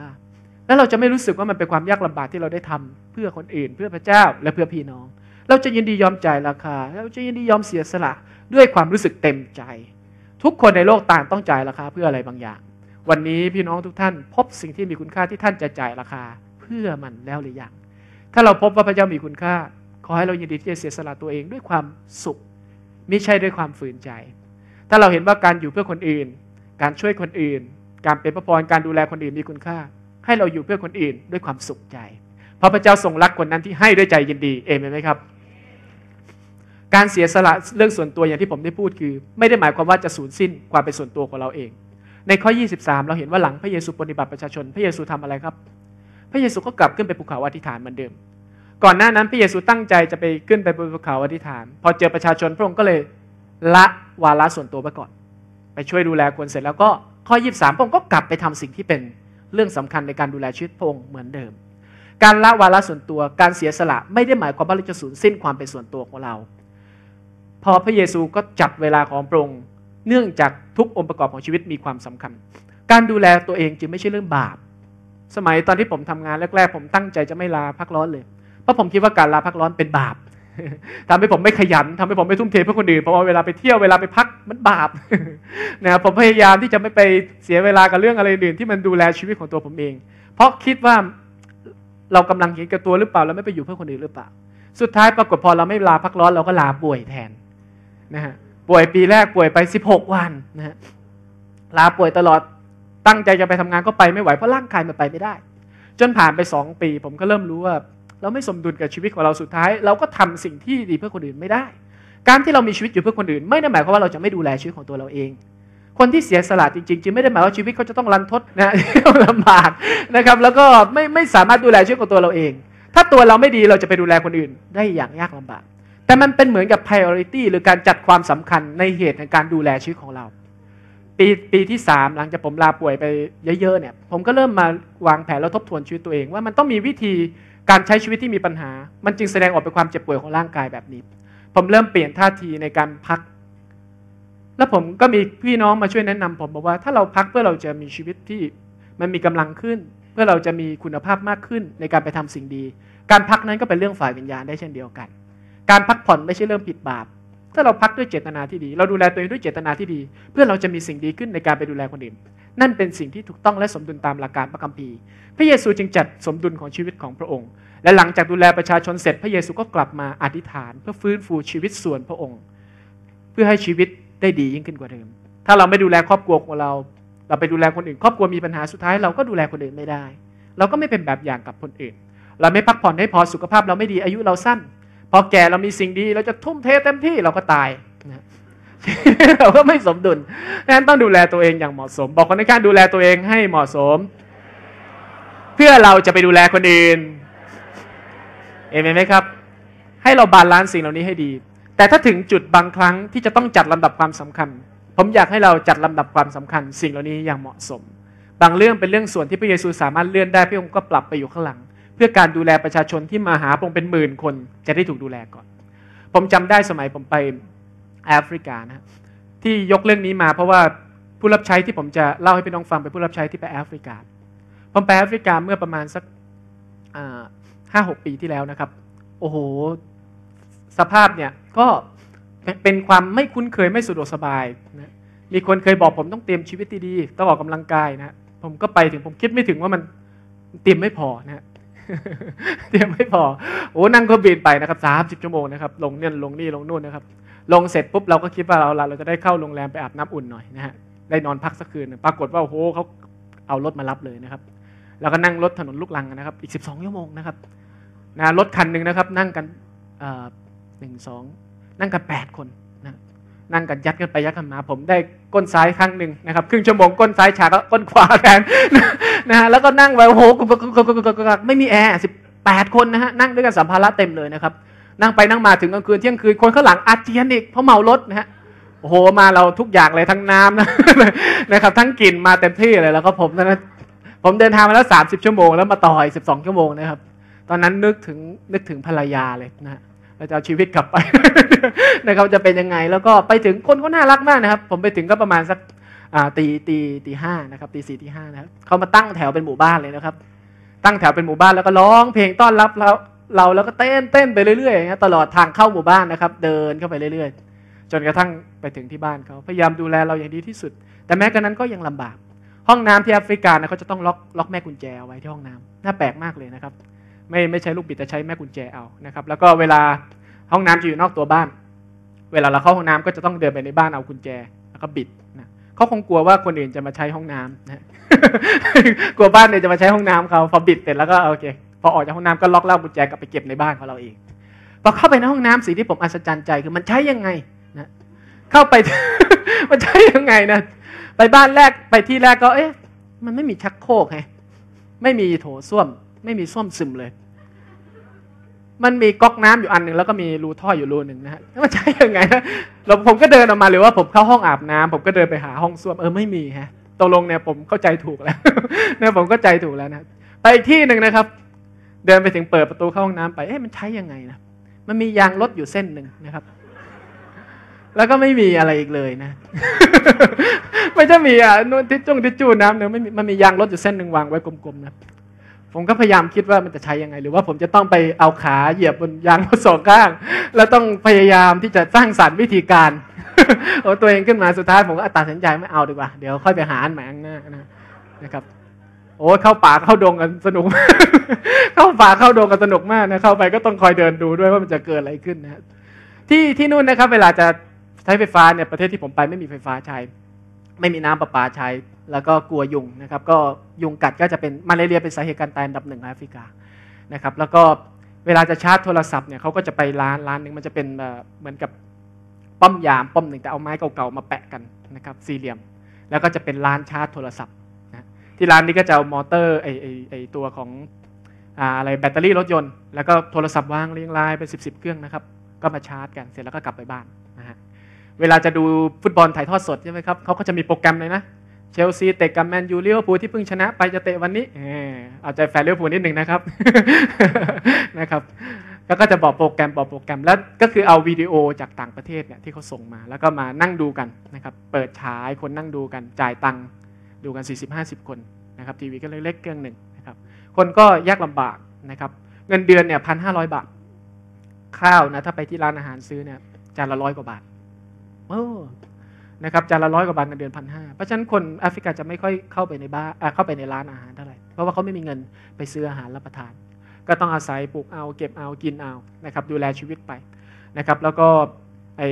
แล้วเราจะไม่รู้สึกว่ามันเป็นความยากลำบากที่เราได้ทำ เพื่อคนอื่นเพื่อพระเจ้าและเพื่อพี่น้อง เราจะยินดียอมจ่ายราคาเราจะยินดียอมเสียสละด้วยความรู้สึกเต็มใจทุกคนในโลกต่างต้องจ่ายราคาเพื่ออะไรบางอย่าง วันนี้พี่น้องทุกท่านพบสิ่งที่มีคุณค่าที่ท่านจะจ่ายราคาเพื่อมันแล้วหรือยัง ถ้าเราพบว่าพระเจ้ามีคุณค่า ขอให้เรายินดีที่จะเสียสละตัวเองด้วยความสุขไม่ใช่ด้วยความฝืนใจ ถ้าเราเห็นว่าการอยู่เพื่อคนอื่น การช่วยคนอื่น การเป็นพระพรการดูแลคนอื่นมีคุณค่า ให้เราอยู่เพื่อคนอื่นด้วยความสุขใจ เพราะพระเจ้าทรงรักคนนั้นที่ให้ด้วยใจยินดีเอเมนไหมครับการเสียสละเรื่องส่วนตัวอย่างที่ผมได้พูดคือไม่ได้หมายความว่าจะสูญสิ้น ความเป็นส่วนตัวของเราเอง ในข้อ 23เราเห็นว่าหลังพระเยซูปฏิบัติประชาชน พระเยซูทำอะไรครับ พระเยซูก็กลับขึ้นไปภูเขาอธิษฐานเหมือนเดิม ก่อนหน้านั้น พระเยซูตั้งใจจะไปขึ้นไปบนภูเขาอธิษฐาน พอเจอประชาชนพระองค์ก็เลย ละวาระส่วนตัวไปก่อน ไปช่วยดูแลคนเสร็จแล้วก็ข้อ23พระองค์ก็กลับไปทำสิ่งที่เป็นเรื่องสำคัญในการดูแลชีวิตพระองค์เหมือนเดิม การละวาระส่วนตัว การเสียสละไม่ได้หมายความว่าเราจะสูญสิ้นความเป็นส่วนตัวของเราพอพระเยซูก็จัดเวลาของพระองค์เนื่องจากทุกองค์ประกอบของชีวิตมีความสำคัญ การดูแลตัวเองจึงไม่ใช่เรื่องบาป สมัยตอนที่ผมทำงานแรกๆผมตั้งใจจะไม่ลาพักร้อนเลย เพราะผมคิดว่าการลาพักร้อนเป็นบาป ทำให้ผมไม่ขยันทำให้ผมไม่ทุ่มเทเพื่อคนอื่นเพราะว่าเวลาไปเที่ยวเวลาไปพักมันบาปนะครับผมพยายามที่จะไม่ไปเสียเวลากับเรื่องอะไรอื่น ที่มันดูแลชีวิตของตัวผมเอง เพราะคิดว่าเรากำลังเห็นกับตัวหรือเปล่าเราไม่ไปอยู่เพื่อคนอื่นหรือเปล่าสุดท้ายปรากฏพอเราไม่ลาพักร้อน เราก็ลาป่วยแทนนะฮะป่วยปีแรกป่วยไป 16 วันนะฮะลาป่วยตลอดตั้งใจจะไปทำงานก็ไปไม่ไหวเพราะร่างกายมันไปไม่ได้ จนผ่านไป 2 ปี ผมก็เริ่มรู้ว่า เราไม่สมดุลกับชีวิตของเราสุดท้าย เราก็ทำสิ่งที่ดีเพื่อคนอื่นไม่ได้ การที่เรามีชีวิตอยู่เพื่อคนอื่น ไม่ได้หมายความว่าเราจะไม่ดูแลชีวิตของตัวเราเอง คนที่เสียสละจริงๆจึงไม่ได้หมายว่าชีวิตเขาจะต้องรันทดนะลำบากนะครับแล้วก็ไม่ไม่สามารถดูแลชีวิตของตัวเราเอง ถ้าตัวเราไม่ดีเราจะไปดูแลคนอื่นได้อย่างยากลำบากแต่มันเป็นเหมือนกับ priority หรือการจัดความสำคัญในเหตุในการดูแลชีวิตของเรา ปีปีที่สามหลังจากผมลาป่วยไปเยอะๆเนี่ย ผมก็เริ่มมาวางแผนแล้วทบทวนชีวิตตัวเอง ว่ามันต้องมีวิธีการใช้ชีวิตที่มีปัญหา มันจึงแสดงออกเป็นความเจ็บป่วยของร่างกายแบบนี้ ผมเริ่มเปลี่ยนท่าทีในการพัก แล้วผมก็มีพี่น้องมาช่วยแนะนำ ผมบอกว่าถ้าเราพักเพื่อเราจะมีชีวิตที่มันมีกำลังขึ้น เพื่อเราจะมีคุณภาพมากขึ้นในการไปทำสิ่งดี การพักนั้นก็เป็นเรื่องฝ่ายวิญญาณได้เช่นเดียวกันการพักผ่อนไม่ใช่เรื่องผิดบาป ถ้าเราพักด้วยเจตนาที่ดี เราดูแลตัวเองด้วยเจตนาที่ดี เพื่อเราจะมีสิ่งดีขึ้นในการไปดูแลคนอื่น นั่นเป็นสิ่งที่ถูกต้องและสมดุลตามหลักการพระคัมภีร์ พระเยซูจึงจัดสมดุลของชีวิตของพระองค์ และหลังจากดูแลประชาชนเสร็จ พระเยซูก็กลับมาอธิษฐาน เพื่อฟื้นฟูชีวิตส่วนพระองค์ เพื่อให้ชีวิตได้ดียิ่งขึ้นกว่าเดิม ถ้าเราไม่ดูแลครอบครัวของเรา เราไปดูแลคนอื่น ครอบครัวมีปัญหาสุดท้าย เราก็ดูแลคนอื่นไม่ได้ เราก็ไม่เป็นแบบอย่างกับคนอื่น เราไม่พักผ่อนให้พอสุขภาพเราไม่ดี อายุเราสั้นพอแก่เรามีสิ่งดีเราจะทุ่มเทเต็มที่เราก็ตาย เราก็ไม่สมดุลดังนั้นต้องดูแลตัวเองอย่างเหมาะสม บอกคนในก้างดูแลตัวเองให้เหมาะสม เพื่อเราจะไปดูแลคนอื่น เอเมนไหมครับ ให้เราบาลานซ์สิ่งเหล่านี้ให้ดี แต่ถ้าถึงจุดบางครั้งที่จะต้องจัดลำดับความสำคัญ ผม อยากให้เราจัดลำดับความสำคัญสิ่งเหล่านี้อย่างเหมาะสม บางเรื่องเป็นเรื่องส่วนที่พระเยซู สามารถเลื่อนได้พระองค์ก็ปรับไปอยู่ข้างหลังเพื่อการดูแลประชาชนที่มาหาผมเป็นหมื่นคนจะได้ถูกดูแลก่อน ผมจำได้สมัยผมไปแอฟริกานะที่ยกเรื่องนี้มาเพราะว่าผู้รับใช้ที่ผมจะเล่าให้พี่น้องฟังเป็นผู้รับใช้ที่ไปแอฟริกาผมไปแอฟริกาเมื่อประมาณสักห้าหกปีที่แล้วนะครับโอ้โห สภาพเนี่ยก็เป็นความไม่คุ้นเคยไม่สะดวกสบายนะ มีคนเคยบอกผมต้องเตรียมชีวิตดีๆต้องออกกำลังกายนะผมก็ไปถึงผมคิดไม่ถึงว่ามันเตรียมไม่พอนะเตรียมไม่พอโอ้นั่งก็บินไปนะครับสามสิบชั่วโมงนะครับ ลงเนี่ยลงนี่ ลงนู่นนะครับ ลงเสร็จปุ๊บเราก็คิดว่าเรา เราจะได้เข้าโรงแรมไปอาบน้ำอุ่นหน่อยนะฮะ ได้นอนพักสักคืนปรากฏว่าโอ้โห เขาเอารถมารับเลยนะครับ แล้วก็นั่งรถถนนลูกลังนะครับ อีกสสิบองชั่วโมงนะครับนะรถคันหนึ่งนะครับ นั่งกันหนึ่งสอง นั่งกันแปดคนนั่งกันยัดกันไปยัดกันมา ผมได้ก้นซ้ายครั้งหนึ่งนะครับครึ่งชั่วโมงก้นซ้ายฉากแล้วก้นขวาแทนนะฮะแล้วก็นั่งไปโอ้โหไม่มีแอร์สิบแปดคนนะฮะนั่งด้วยกันสัมภาระเต็มเลยนะครับนั่งไปนั่งมาถึงกลางคืนเที่ยงคืนคนข้างหลังอาเจียนอีกเพราะเมารถนะฮะโอ้โหมาเราทุกอย่างเลยทั้งน้ำนะนะครับ ทั้งกลิ่นมาเต็มที่เลยแล้วก็ผมนะผมเดินทางมาแล้วสามสิบชั่วโมงแล้วมาต่ออีกสิบสองชั่วโมงนะครับตอนนั้นนึกถึงนึกถึงภรรยาเลยนะฮะเราจะเอาชีวิตกลับไปนะครับจะเป็นยังไง แล้วก็ไปถึงคนก็น่ารักมากนะครับ ผมไปถึงก็ประมาณสักตีตีตีห้านะครับ ตีสี่ตีห้านะครับเขามาตั้งแถวเป็นหมู่บ้านเลยนะครับ ตั้งแถวเป็นหมู่บ้านแล้วก็ร้อง เพลงต้อนรับเราเราแล้วก็เต้นเต้นไปเรื่อยๆนะตลอดทางเข้าหมู่บ้านนะครับ เดินเข้าไปเรื่อยๆ จนกระทั่งไปถึงที่บ้านเขาพยายามดูแลเราอย่างดีที่สุด แต่แม้กระนั้นก็ยังลำบาก ห้องน้ำที่แอฟริกานะเขาจะต้องล็อกล็อกแม่กุญแจไว้ที่ห้องน้ำน่าแปลกมากเลยนะครับไม่ไม่ใช้ลูกบิดแต่ใช้แม่กุญแจเอานะครับ แล้วก็เวลาห้องน้ำจะอยู่นอกตัวบ้าน เวลาเราเข้าห้องน้ำก็จะต้องเดินไปในบ้านเอากุญแจแล้วก็บิดนะเขาคงกลัวว่าคนอื่นจะมาใช้ห้องน้ำนะกลัวบ้านเนี่ยจะมาใช้ห้องน้ำเขาพอบิด เสร็จแล้วก็โอเค พอออกจากห้องน้ำก็ล็อกเล่ากุญแจกลับไปเก็บในบ้านของเราเองพอเข้าไปในห้องน้ำสิ่งที่ผมอัศจรรย์ใจคือมันใช้ยังไงนะ เข้าไป มันใช้ยังไงนะไปบ้านแรกไปที่แรกก็เอ๊ะ มันไม่มีชักโครกไงไม่มีโถส้วมไม่มีส้วมซึมเลย มันมีก๊อกน้ำอยู่อันหนึ่งแล้วก็มีรูท่ออยู่รูหนึ่งนะฮะมันใช้ยังไงเราผมก็เดินออกมาหรือว่าผมเข้าห้องอาบน้ำ ผมก็เดินไปหาห้องส้วมเออไม่มีฮะ ตกลงเนี่ยผมเข้าใจถูกแล้วเนี่ยผมก็ใจถูกแล้วนะไปอีกที่หนึ่งนะครับ เดินไปถึงเปิดประตูเข้าห้องน้ำไป เอ๊ะมันใช้ยังไงนะ มันมียางรถอยู่เส้นหนึ่งนะครับ แล้วก็ไม่มีอะไรอีกเลยนะ ไม่ใช่มีอ่ะ นู่นทิชจุ่ทิชจูน้ำเนี่ยไม่มีมันมียางรถอยู่เส้นหนึ่งวางไว้กลมๆนะผมก็พยายามคิดว่ามันจะใช้ยังไง หรือว่าผมจะต้องไปเอาขาเหยียบบนยางรถสองข้าง แล้วต้องพยายามที่จะสร้างสารรค์วิธีการ โอ้ตัวเองขึ้นมาสุดท้ายผมก็ตัดสินใจไม่เอาดีกว่า เดี๋ยวค่อยไปหาอันใหม่อันงหน้านะครับ โอ้เข้าป่าเข้าดงกันสนุกเข้าป่าเข้าดงกันสนุกมากนะเข้าไปก็ต้องคอยเดินดูด้วยว่ามันจะเกิดอะไรขึ้นนะที่ที่นู่นนะครับ เวลาจะใช้ไฟฟ้าเนี่ยประเทศที่ผมไปไม่มีไฟฟ้าใช้ไม่มีน้ำประปาใช้ แล้วก็กลัวยุงนะครับ ก็ยุงกัดก็จะเป็นมาเลเรียเป็นสาเหตุการตายอันดับหนึ่งแอฟริกา นะครับ แล้วก็เวลาจะชาร์จโทรศัพท์เนี่ยเขาก็จะไปร้านร้านหนึ่งมันจะเป็นเหมือนกับป้อมยามป้อมหนึ่งแต่เอาไม้เก่าๆมาแปะกันนะครับสี่เหลี่ยม แล้วก็จะเป็นร้านชาร์จโทรศัพท์นะที่ร้านนี้ก็จะเอามอเตอร์ไอไอไอตัวของอะไรแบตเตอรี่รถยนต์ แล้วก็โทรศัพท์วางเรียงรายเป็นสิบสิบเครื่องนะครับ ก็มาชาร์จกันเสร็จแล้วก็กลับไปบ้านนะฮะเวลาจะดูฟุตบอลถ่ายทอดสดใช่ไหมครับเขาก็จะมีโปรแกรมเลยนะ เชลซี เตะกับแมนยูเลี้ยวปูที่เพิ่งชนะ ไปจะเตะวันนี้เอาใจแฟนเลี้ยวปูนิดหนึ่งนะครับ นะครับ แล้วก็จะบอกโปรแกรมบอกโปรแกรม แล้วก็คือเอาวิดีโอจากต่างประเทศเนี่ยที่เขาส่งมา แล้วก็มานั่งดูกันนะครับ เปิดฉายคนนั่งดูกัน จ่ายตังค์ดูกัน 40-50 คนนะครับทีวีก็เล็กๆเครื่องหนึ่งนะครับ คนก็ยากลำบากนะครับ เงินเดือนเนี่ยพันห้าร้อยบาท ข้าวนะถ้าไปที่ร้านอาหารซื้อเนี่ยจานละร้อยกว่าบาทเออนะครับจานละร้อยกว่าบาทในเดือนพันห้าเพราะฉะนั้นคนแอฟริกาจะไม่ค่อยเข้าไปในบ้านเข้าไปในร้านอาหารเท่าไหร่ เพราะว่าเขาไม่มีเงินไปซื้ออาหารรับประทาน ก็ต้องอาศัยปลูกเอา เก็บเอากินเอา นะครับ ดูแลชีวิตไป นะครับ แล้วก็ไอ้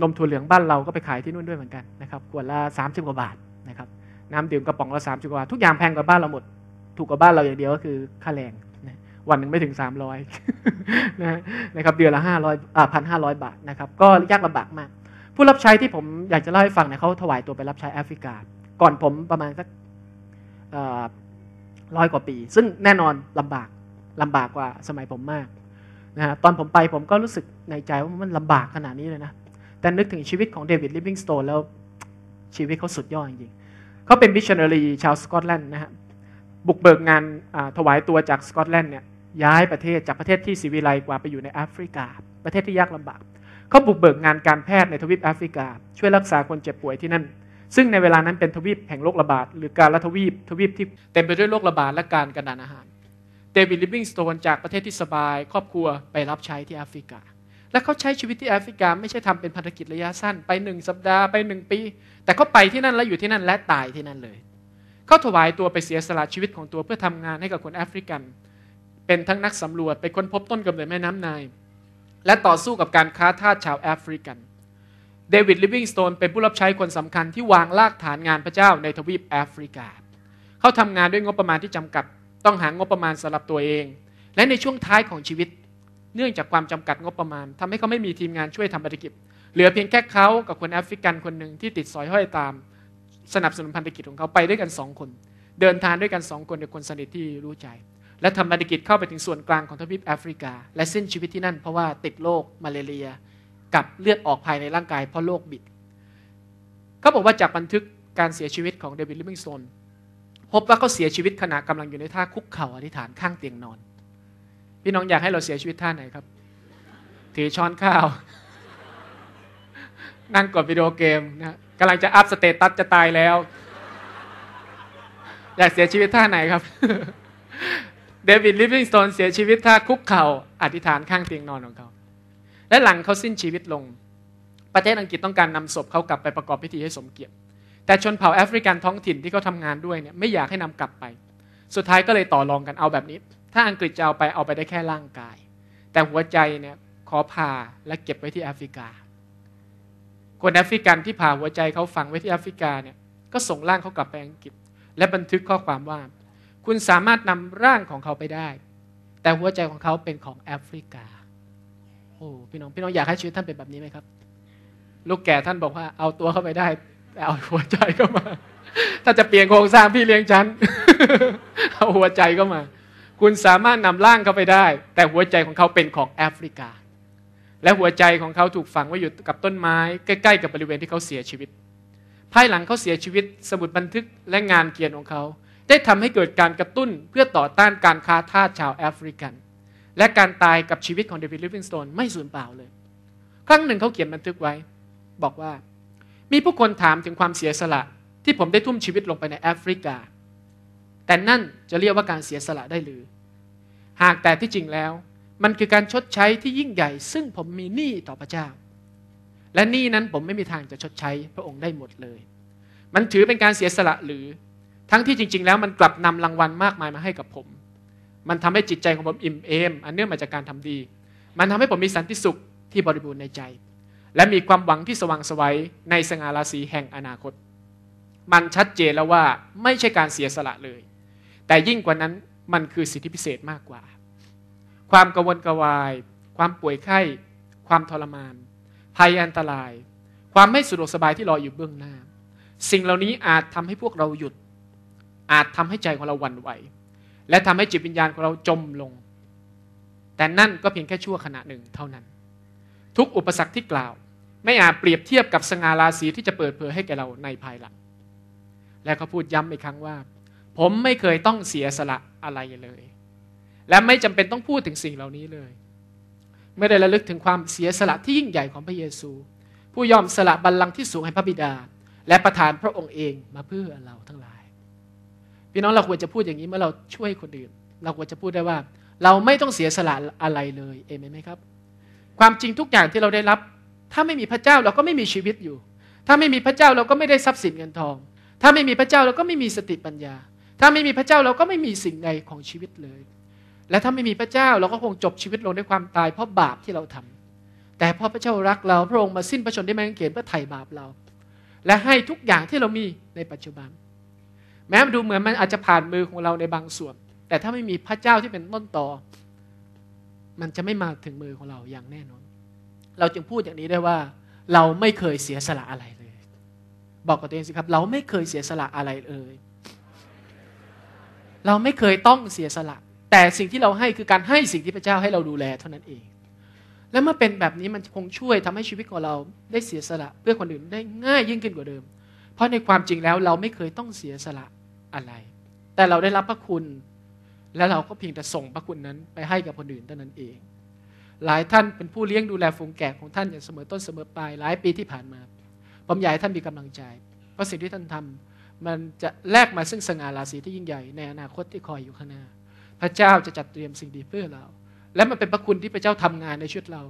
นมถั่วเหลืองบ้านเราก็ไปขายที่นู่นด้วยเหมือนกันนะครับ ขวดละ30กว่าบาทนะครับ น้ำดื่มกระป๋องละ30กว่าบาท ทุกอย่างแพงกว่าบ้านเราหมด ถูกกว่าบ้านเราอย่างเดียวก็คือค่าแรง วันหนึ่งไม่ถึง300นะนะครับ เดือนละ500อ่าพันห้าร้อยบาทนะครับ ก็ยากลำบากมากผู้รับใช้ที่ผมอยากจะเล่าให้ฟังเนี่ยเขาถวายตัวไปรับใช้แอฟริกา ก่อนผมประมาณสักร้อยกว่าปี ซึ่งแน่นอนลำบากลำบากกว่าสมัยผมมากนะฮะตอนผมไปผมก็รู้สึกในใจว่ามันลำบากขนาดนี้เลยนะ แต่นึกถึงชีวิตของเดวิดลิฟวิงสโตนแล้วชีวิตเขาสุดยอดจริงๆเขาเป็นมิชชันนารีชาวสกอตแลนด์นะฮะบุกเบิกงานถวายตัวจากสกอตแลนด์เนี่ยย้ายประเทศจากประเทศที่สีวิไลกว่าไปอยู่ในแอฟริกา ประเทศที่ยากลำบากเขาบุกเบิกงานการแพทย์ในทวีปแอฟริกาช่วยรักษาคนเจ็บป่วยที่นั่น ซึ่งในเวลานั้นเป็นทวีปแห่งโรคระบาด หรือการละทวีปทวีปที่เต็มไปด้วยโรคระบาดและการกระดานอาหารเดวิดลิฟวิงสโตนจากประเทศที่สบาย ครอบครัวไปรับใช้ที่แอฟริกา และเขาใช้ชีวิตที่แอฟริกา ไม่ใช่ทำเป็นพันธกิจระยะสั้นไปหนึ่งสัปดาห์ไปหนึ่งปี แต่เขาไปที่นั่นและอยู่ที่นั่นและตายที่นั่นเลยเขาถวายตัวไปเสียสละชีวิตของตัวเพื่อทำงานให้กับคนแอฟริกัน เป็นทั้งนักสำรวจไปค้นพบต้นกำเนิดแม่น้ำนายและต่อสู้กับการค้าทาสชาวแอฟริกัน เดวิดลิวิงสโตนเป็นผู้รับใช้คนสำคัญที่วางรากฐานงานพระเจ้าในทวีปแอฟริกา เขาทำงานด้วยงบประมาณที่จำกัด ต้องหางบประมาณสำหรับตัวเอง และในช่วงท้ายของชีวิต เนื่องจากความจำกัดงบประมาณ ทำให้เขาไม่มีทีมงานช่วยทำธุรกิจ เหลือเพียงแค่เขากับคนแอฟริกันคนหนึ่งที่ติดสอยห้อยตามสนับสนุนพันธกิจของเขาไปด้วยกันสองคน เดินทางด้วยกันสองคนกับคนสนิทที่รู้ใจและทำนาฬิกิจเข้าไปถึงส่วนกลางของทวีปแอฟริกา และสิ้นชีวิตที่นั่นเพราะว่าติดโรคมาเรียกับเลือดออกภายในร่างกายเพราะโรคบิด เขาบอกว่าจากบันทึกการเสียชีวิตของเดวิดลิมิงโซนพบว่าเขาเสียชีวิตขณะกำลังอยู่ในท่าคุกเข่าอธิษฐานข้างเตียงนอน พี่น้องอยากให้เราเสียชีวิตท่าไหนครับ ถือช้อนข้าว นั่งกดวิดีโอเกมนะกำลังจะอัพสเตตัสจะตายแล้วอยากเสียชีวิตท่าไหนครับเดวิดลิฟวิงสโตนเสียชีวิตท่าคุกเข่าอธิษฐานข้างเตียงนอนของเขา และหลังเขาสิ้นชีวิตลง ประเทศอังกฤษต้องการนำศพเขากลับไปประกอบพิธีให้สมเกียรติ แต่ชนเผ่าแอฟริกันท้องถิ่นที่เขาทางานด้วยเนี่ยไม่อยากให้นำกลับไป สุดท้ายก็เลยต่อรองกันเอาแบบนี้ ถ้าอังกฤษจะเอาไปเอาไปได้แค่ร่างกาย แต่หัวใจเนี่ยขอพาและเก็บไว้ที่แอฟริกา คนแอฟริกันที่ผ่าหัวใจเขาฝังไว้ที่แอฟริกาเนี่ย ก็ส่งร่างเขากลับไปอังกฤษ และบันทึกข้อความว่าคุณสามารถนำร่างของเขาไปได้ แต่หัวใจของเขาเป็นของแอฟริกา โอ้พี่น้องพี่น้องอยากให้ชีวิตท่านเป็นแบบนี้ไหมครับ ลูกแก่ท่านบอกว่า เอาตัวเข้าไปได้แต่เอาหัวใจเข้ามา ถ้าจะเปลี่ยนโครงสร้างพี่เลี้ยงฉันเอาหัวใจเข้ามา คุณสามารถนำร่างเขาไปได้ แต่หัวใจของเขาเป็นของแอฟริกา และหัวใจของเขาถูกฝังไว้อยู่กับต้นไม้ ใกล้ๆกับบริเวณที่เขาเสียชีวิต ภายหลังเขาเสียชีวิต สมุดบันทึกและงานเขียนของเขาได้ทำให้เกิดการกระตุ้นเพื่อต่อต้านการค้าทาสชาวแอฟริกัน และการตายกับชีวิตของเดวิดลิฟวิงสโตนไม่สูญเปล่าเลย ครั้งหนึ่งเขาเขียนบันทึกไว้ บอกว่ามีผู้คนถามถึงความเสียสละที่ผมได้ทุ่มชีวิตลงไปในแอฟริกา แต่นั่นจะเรียกว่าการเสียสละได้หรือ หากแต่ที่จริงแล้ว มันคือการชดใช้ที่ยิ่งใหญ่ ซึ่งผมมีหนี้ต่อพระเจ้า และหนี้นั้นผมไม่มีทางจะชดใช้พระองค์ได้หมดเลย มันถือเป็นการเสียสละหรือทั้งที่จริงๆ แล้วมันกลับนำรางวัลมากมายมาให้กับผม มันทำให้จิตใจของผมอิ่มเอมอันเนื่องมาจากการทำดี มันทำให้ผมมีสันติสุขที่บริบูรณ์ในใจ และมีความหวังที่สว่างไสวัยในสง่าราศีแห่งอนาคต มันชัดเจนแล้วว่าไม่ใช่การเสียสละเลย แต่ยิ่งกว่านั้นมันคือสิทธิพิเศษมากกว่า ความกังวลกวาย ความป่วยไข้ ความทรมาน ภัยอันตราย ความไม่สะดวกสบายที่รออยู่เบื้องหน้า สิ่งเหล่านี้อาจทำให้พวกเราหยุดอาจทำให้ใจของเราวันไหว และทำให้จิตวิญญาณของเราจมลง แต่นั่นก็เพียงแค่ชั่วขณะหนึ่งเท่านั้น ทุกอุปสรรคที่กล่าว ไม่อาจเปรียบเทียบกับสง่าราศีที่จะเปิดเผยให้แก่เราในภายหลังและเขาพูดย้ำอีกครั้งว่า ผมไม่เคยต้องเสียสละอะไรเลย และไม่จำเป็นต้องพูดถึงสิ่งเหล่านี้เลย ไม่ได้ระลึกถึงความเสียสละที่ยิ่งใหญ่ของพระเยซู ผู้ยอมสละบัลลังก์ที่สูงให้พระบิดา และประทานพระองค์เองมาเพื่อเราทั้งหลายพี่น้องเราควรจะพูดอย่างนี้เมื่อเราช่วยคนอื่น เราควรจะพูดได้ว่า เราไม่ต้องเสียสละอะไรเลย เอเมนไหมครับ ความจริงทุกอย่างที่เราได้รับ ถ้าไม่มีพระเจ้าเราก็ไม่มีชีวิตอยู่ ถ้าไม่มีพระเจ้าเราก็ไม่ได้ทรัพย์สินเงินทอง ถ้าไม่มีพระเจ้า เราก็ไม่มีสติปัญญา ถ้าไม่มีพระเจ้าเราก็ไม่มีสิ่งใดของชีวิตเลย และถ้าไม่มีพระเจ้าเราก็คงจบชีวิตลงด้วยความตายเพราะบาปที่เราทำ แต่พอพระเจ้ารักเราพระองค์มาสิ้นพระชนม์ได้ไม้กังเขนเพื่อไถ่บาปเรา และให้ทุกอย่างที่เรามีในปัจจุบันแม้มดูเหมือนมันอาจจะผ่านมือของเราในบางส่วน แต่ถ้าไม่มีพระเจ้าที่เป็นต้นต่อมันจะไม่มาถึงมือของเราอย่างแน่นอน เราจึงพูดอย่างนี้ได้ว่า เราไม่เคยเสียสละอะไรเลย บอกกับตัวเองสิครับ เราไม่เคยเสียสละอะไรเลย เราไม่เคยต้องเสียสละ แต่สิ่งที่เราให้คือการให้สิ่งที่พระเจ้าให้เราดูแล เท่านั้นเอง และเมื่อเป็นแบบนี้มันคงช่วยทำให้ชีวิตของเราได้เสียสละเพื่อคนอื่นได้ง่ายยิ่งขึ้นกว่าเดิม เพราะในความจริงแล้ว เราไม่เคยต้องเสียสละอะไร แต่เราได้รับพระคุณ และเราก็เพียงแต่ส่งพระคุณนั้นไปให้กับคนอื่นเท่านั้นเอง หลายท่านเป็นผู้เลี้ยงดูแลฝูงแกะของท่าน อย่างเสมอต้นเสมอปลายหลายปีที่ผ่านมา ผมอยากให้ท่านมีกำลังใจ เพราะสิ่งที่ท่านทำ มันจะแลกมาซึ่งสง่าราศีที่ยิ่งใหญ่ในอนาคตที่คอยอยู่ข้างหน้า พระเจ้าจะจัดเตรียมสิ่งดีเพื่อเรา และมันเป็นพระคุณที่พระเจ้าทำงานในชีวิตเรา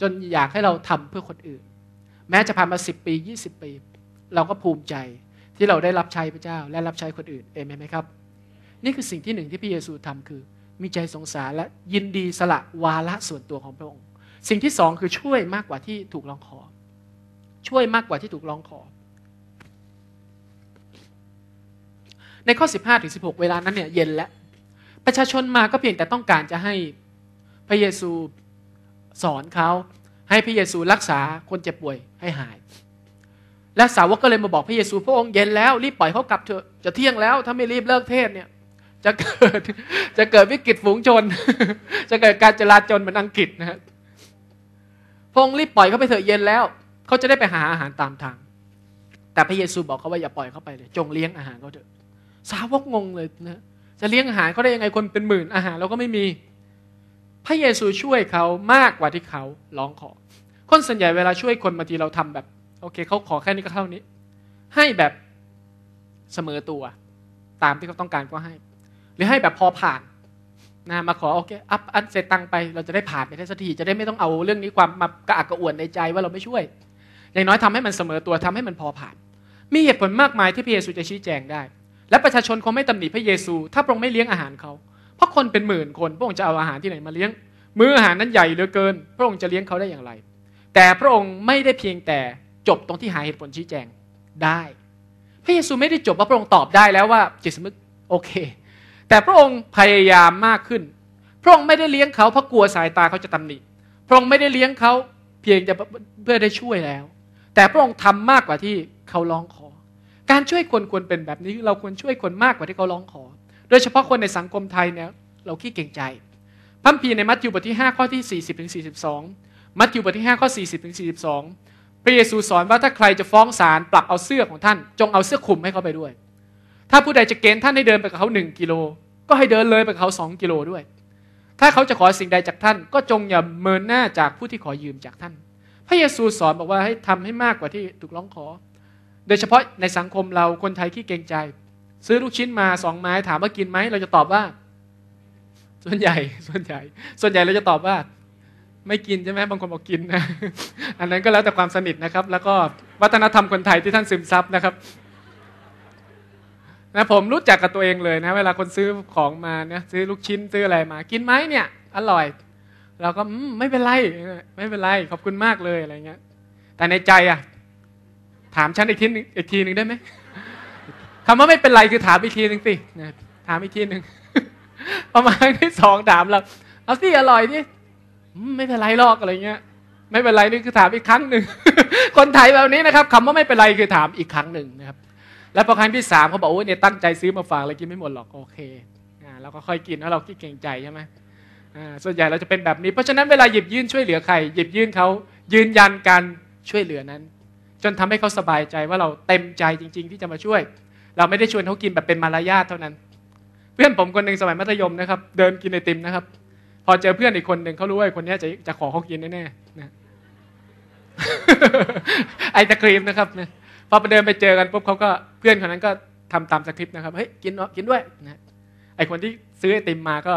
จนอยากให้เราทำเพื่อคนอื่น แม้จะผ่านมาสิบปี20ปี เราก็ภูมิใจที่เราได้รับใช้พระเจ้าและรับใช้คนอื่นเอเมนไหมครับ นี่คือสิ่งที่หนึ่งที่พระเยซูทำคือ มีใจสงสารและยินดีสละวาระ ส่วนตัวของพระองค์ สิ่งที่สองคือช่วยมากกว่าที่ถูกร้องขอ ช่วยมากกว่าที่ถูกร้องขอ ในข้อ 15ถึงหกเวลานั้นเนี่ย เย็นแล้วประชาชนมาก็เพียงแต่ต้องการจะให้พระเยซูสอนเขา ให้พระเยซูรักษาคนเจ็บป่วยให้หายและสาวกก็เลยมาบอกพระเยซู พระองค์เย็นแล้ว รีบปล่อยเขากลับเถอะจะเที่ยงแล้ว ถ้าไม่รีบเลิกเทศเนี่ย จะเกิดจะเกิดวิกฤตฝูงชนจะเกิดการจลาจลเหมือนอังกฤษนะฮะพระองค์รีบปล่อยเขาไปเถอะเย็นแล้วเขาจะได้ไปหาอาหารตามทาง แต่พระเยซูบอกเขาว่าอย่าปล่อยเขาไปเลยจงเลี้ยงอาหารเขาเถอะสาวกงงเลยนะจะเลี้ยงอาหารเขาได้ยังไงคนเป็นหมื่นอาหารเราก็ไม่มี พระเยซูช่วยเขามากกว่าที่เขาร้องขอ คนส่วนใหญ่เวลาช่วยคนบางทีเราทำแบบโอเคเขาขอแค่นี้ก็เท่านี้ ให้แบบเสมอตัวตามที่เขาต้องการก็ให้ หรือให้แบบพอผ่านนะมาขอโอเคอัพอันเสร็จตังไป เราจะได้ผ่านไปได้สักทีจะได้ไม่ต้องเอาเรื่องนี้ความมากระอักกระอ่วนในใจว่าเราไม่ช่วย อย่างน้อยทำให้มันเสมอตัวทำให้มันพอผ่าน มีเหตุผลมากมายที่พระเยซูจะชี้แจงได้ และประชาชนคงไม่ตำหนิพระเยซู ถ้าพระองค์ไม่เลี้ยงอาหารเขาเพราะคนเป็นหมื่นคน พระองค์จะเอาอาหารที่ไหนมาเลี้ยงมื้ออาหารนั้นใหญ่เหลือเกิน พระองค์จะเลี้ยงเขาได้อย่างไร แต่พระองค์ไม่ได้เพียงแต่จบตรงที่หาเหตุผลชี้แจงได้ พระเยซูไม่ได้จบว่าพระองค์ตอบได้แล้วว่า จิตสมึกโอเค แต่พระองค์พยายามมากขึ้น พระองค์ไม่ได้เลี้ยงเขาเพราะกลัวสายตาเขาจะตำหนิ พระองค์ไม่ได้เลี้ยงเขาเพียงจะเพื่อได้ช่วยแล้ว แต่พระองค์ทำมากกว่าที่เขาร้องขอ การช่วยคนควรเป็นแบบนี้เราควรช่วยคนมากกว่าที่เขาร้องขอ โดยเฉพาะคนในสังคมไทยเนี่ยเราขี้เก่งใจพัมพีในมัทธิวบทที่5ข้อที่40ถึง42มัทธิวบทที่5ข้อ 40ถึง42พระเยซูสอนว่าถ้าใครจะฟ้องศาลปรับเอาเสื้อของท่าน จงเอาเสื้อคลุมให้เขาไปด้วย ถ้าผู้ใดจะเกณฑ์ท่านให้เดินไปกับเขาหนึ่งกิโล ก็ให้เดินเลยไปกับเขาสองกิโลด้วย ถ้าเขาจะขอสิ่งใดจากท่านก็จงอย่าเมินหน้าจากผู้ที่ขอยืมจากท่าน พระเยซูสอนบอกว่าให้ทำให้มากกว่าที่ถูกร้องขอ โดยเฉพาะในสังคมเราคนไทยขี้เกรงใจ ซื้อลูกชิ้นมาสองไม้ถามว่ากินไหมเราจะตอบว่า ส่วนใหญ่ส่วนใหญ่ ส่วนใหญ่เราจะตอบว่าไม่กินใช่ไหมบางคนบอกกินนะ อันนั้นก็แล้วแต่ความสนิทนะครับ แล้วก็วัฒนธรรมคนไทยที่ท่านซึมซับนะครับนะผมรู้จักกับตัวเองเลยนะ เวลาคนซื้อของมาเนี่ยซื้อลูกชิ้นซื้ออะไรมา กินไหมเนี่ย อร่อยเราก็ไม่เป็นไรไม่เป็นไร ขอบคุณมากเลย อะไรเงี้ย แต่ในใจอ่ะ ถามฉันอีกทีอีกทีหนึ่งได้ไหมคำว่าไม่เป็นไรคือถามอีกทีหนึ่งสิถามอีกทีหนึ่งประมาณที่สองถามเราเอาสิอร่อยดิไม่เป็นไรหรอกอะไรเงี้ย ไม่เป็นไรนี่คือถามอีกครั้งหนึ่งคนไทยแบบนี้นะครับคำว่าไม่เป็นไรคือถามอีกครั้งหนึ่งนะครับ แล้วพอครั้งที่สามเขาบอกโอ้ยเนี่ยตั้งใจซื้อมาฝากเลยกินไม่หมดหรอกโอเคอ่าเราก็ค่อยกินแล้วเราขี้เก่งใจใช่ไหมอ่าส่วนใหญ่เราจะเป็นแบบนี้เพราะฉะนั้นเวลาหยิบยื่นช่วยเหลือใครหยิบยื่นเขายืนยันการช่วยเหลือนั้น จนทำให้เขาสบายใจว่าเราเต็มใจจริง ๆ ที่จะมาช่วย เราไม่ได้ชวนเขากินแบบเป็นมารยาทเท่านั้น เพื่อนผมคนหนึ่งสมัยมัธยมนะครับ เดินกินไอติมนะครับพอเจอเพื่อนอีกคนหนึ่งเขารู้ว่าคนนี้จะจะขอเขากินแน่ๆนะ ไอ้ตะครีมนะครับนะพอไปเดินไปเจอกันปุ๊บเขาก็เพื่อนคนนั้นก็ทำตามสคริปต์นะครับเฮ้ยกินเนาะกินด้วยนะไอคนที่ซื้อไอติมมาก็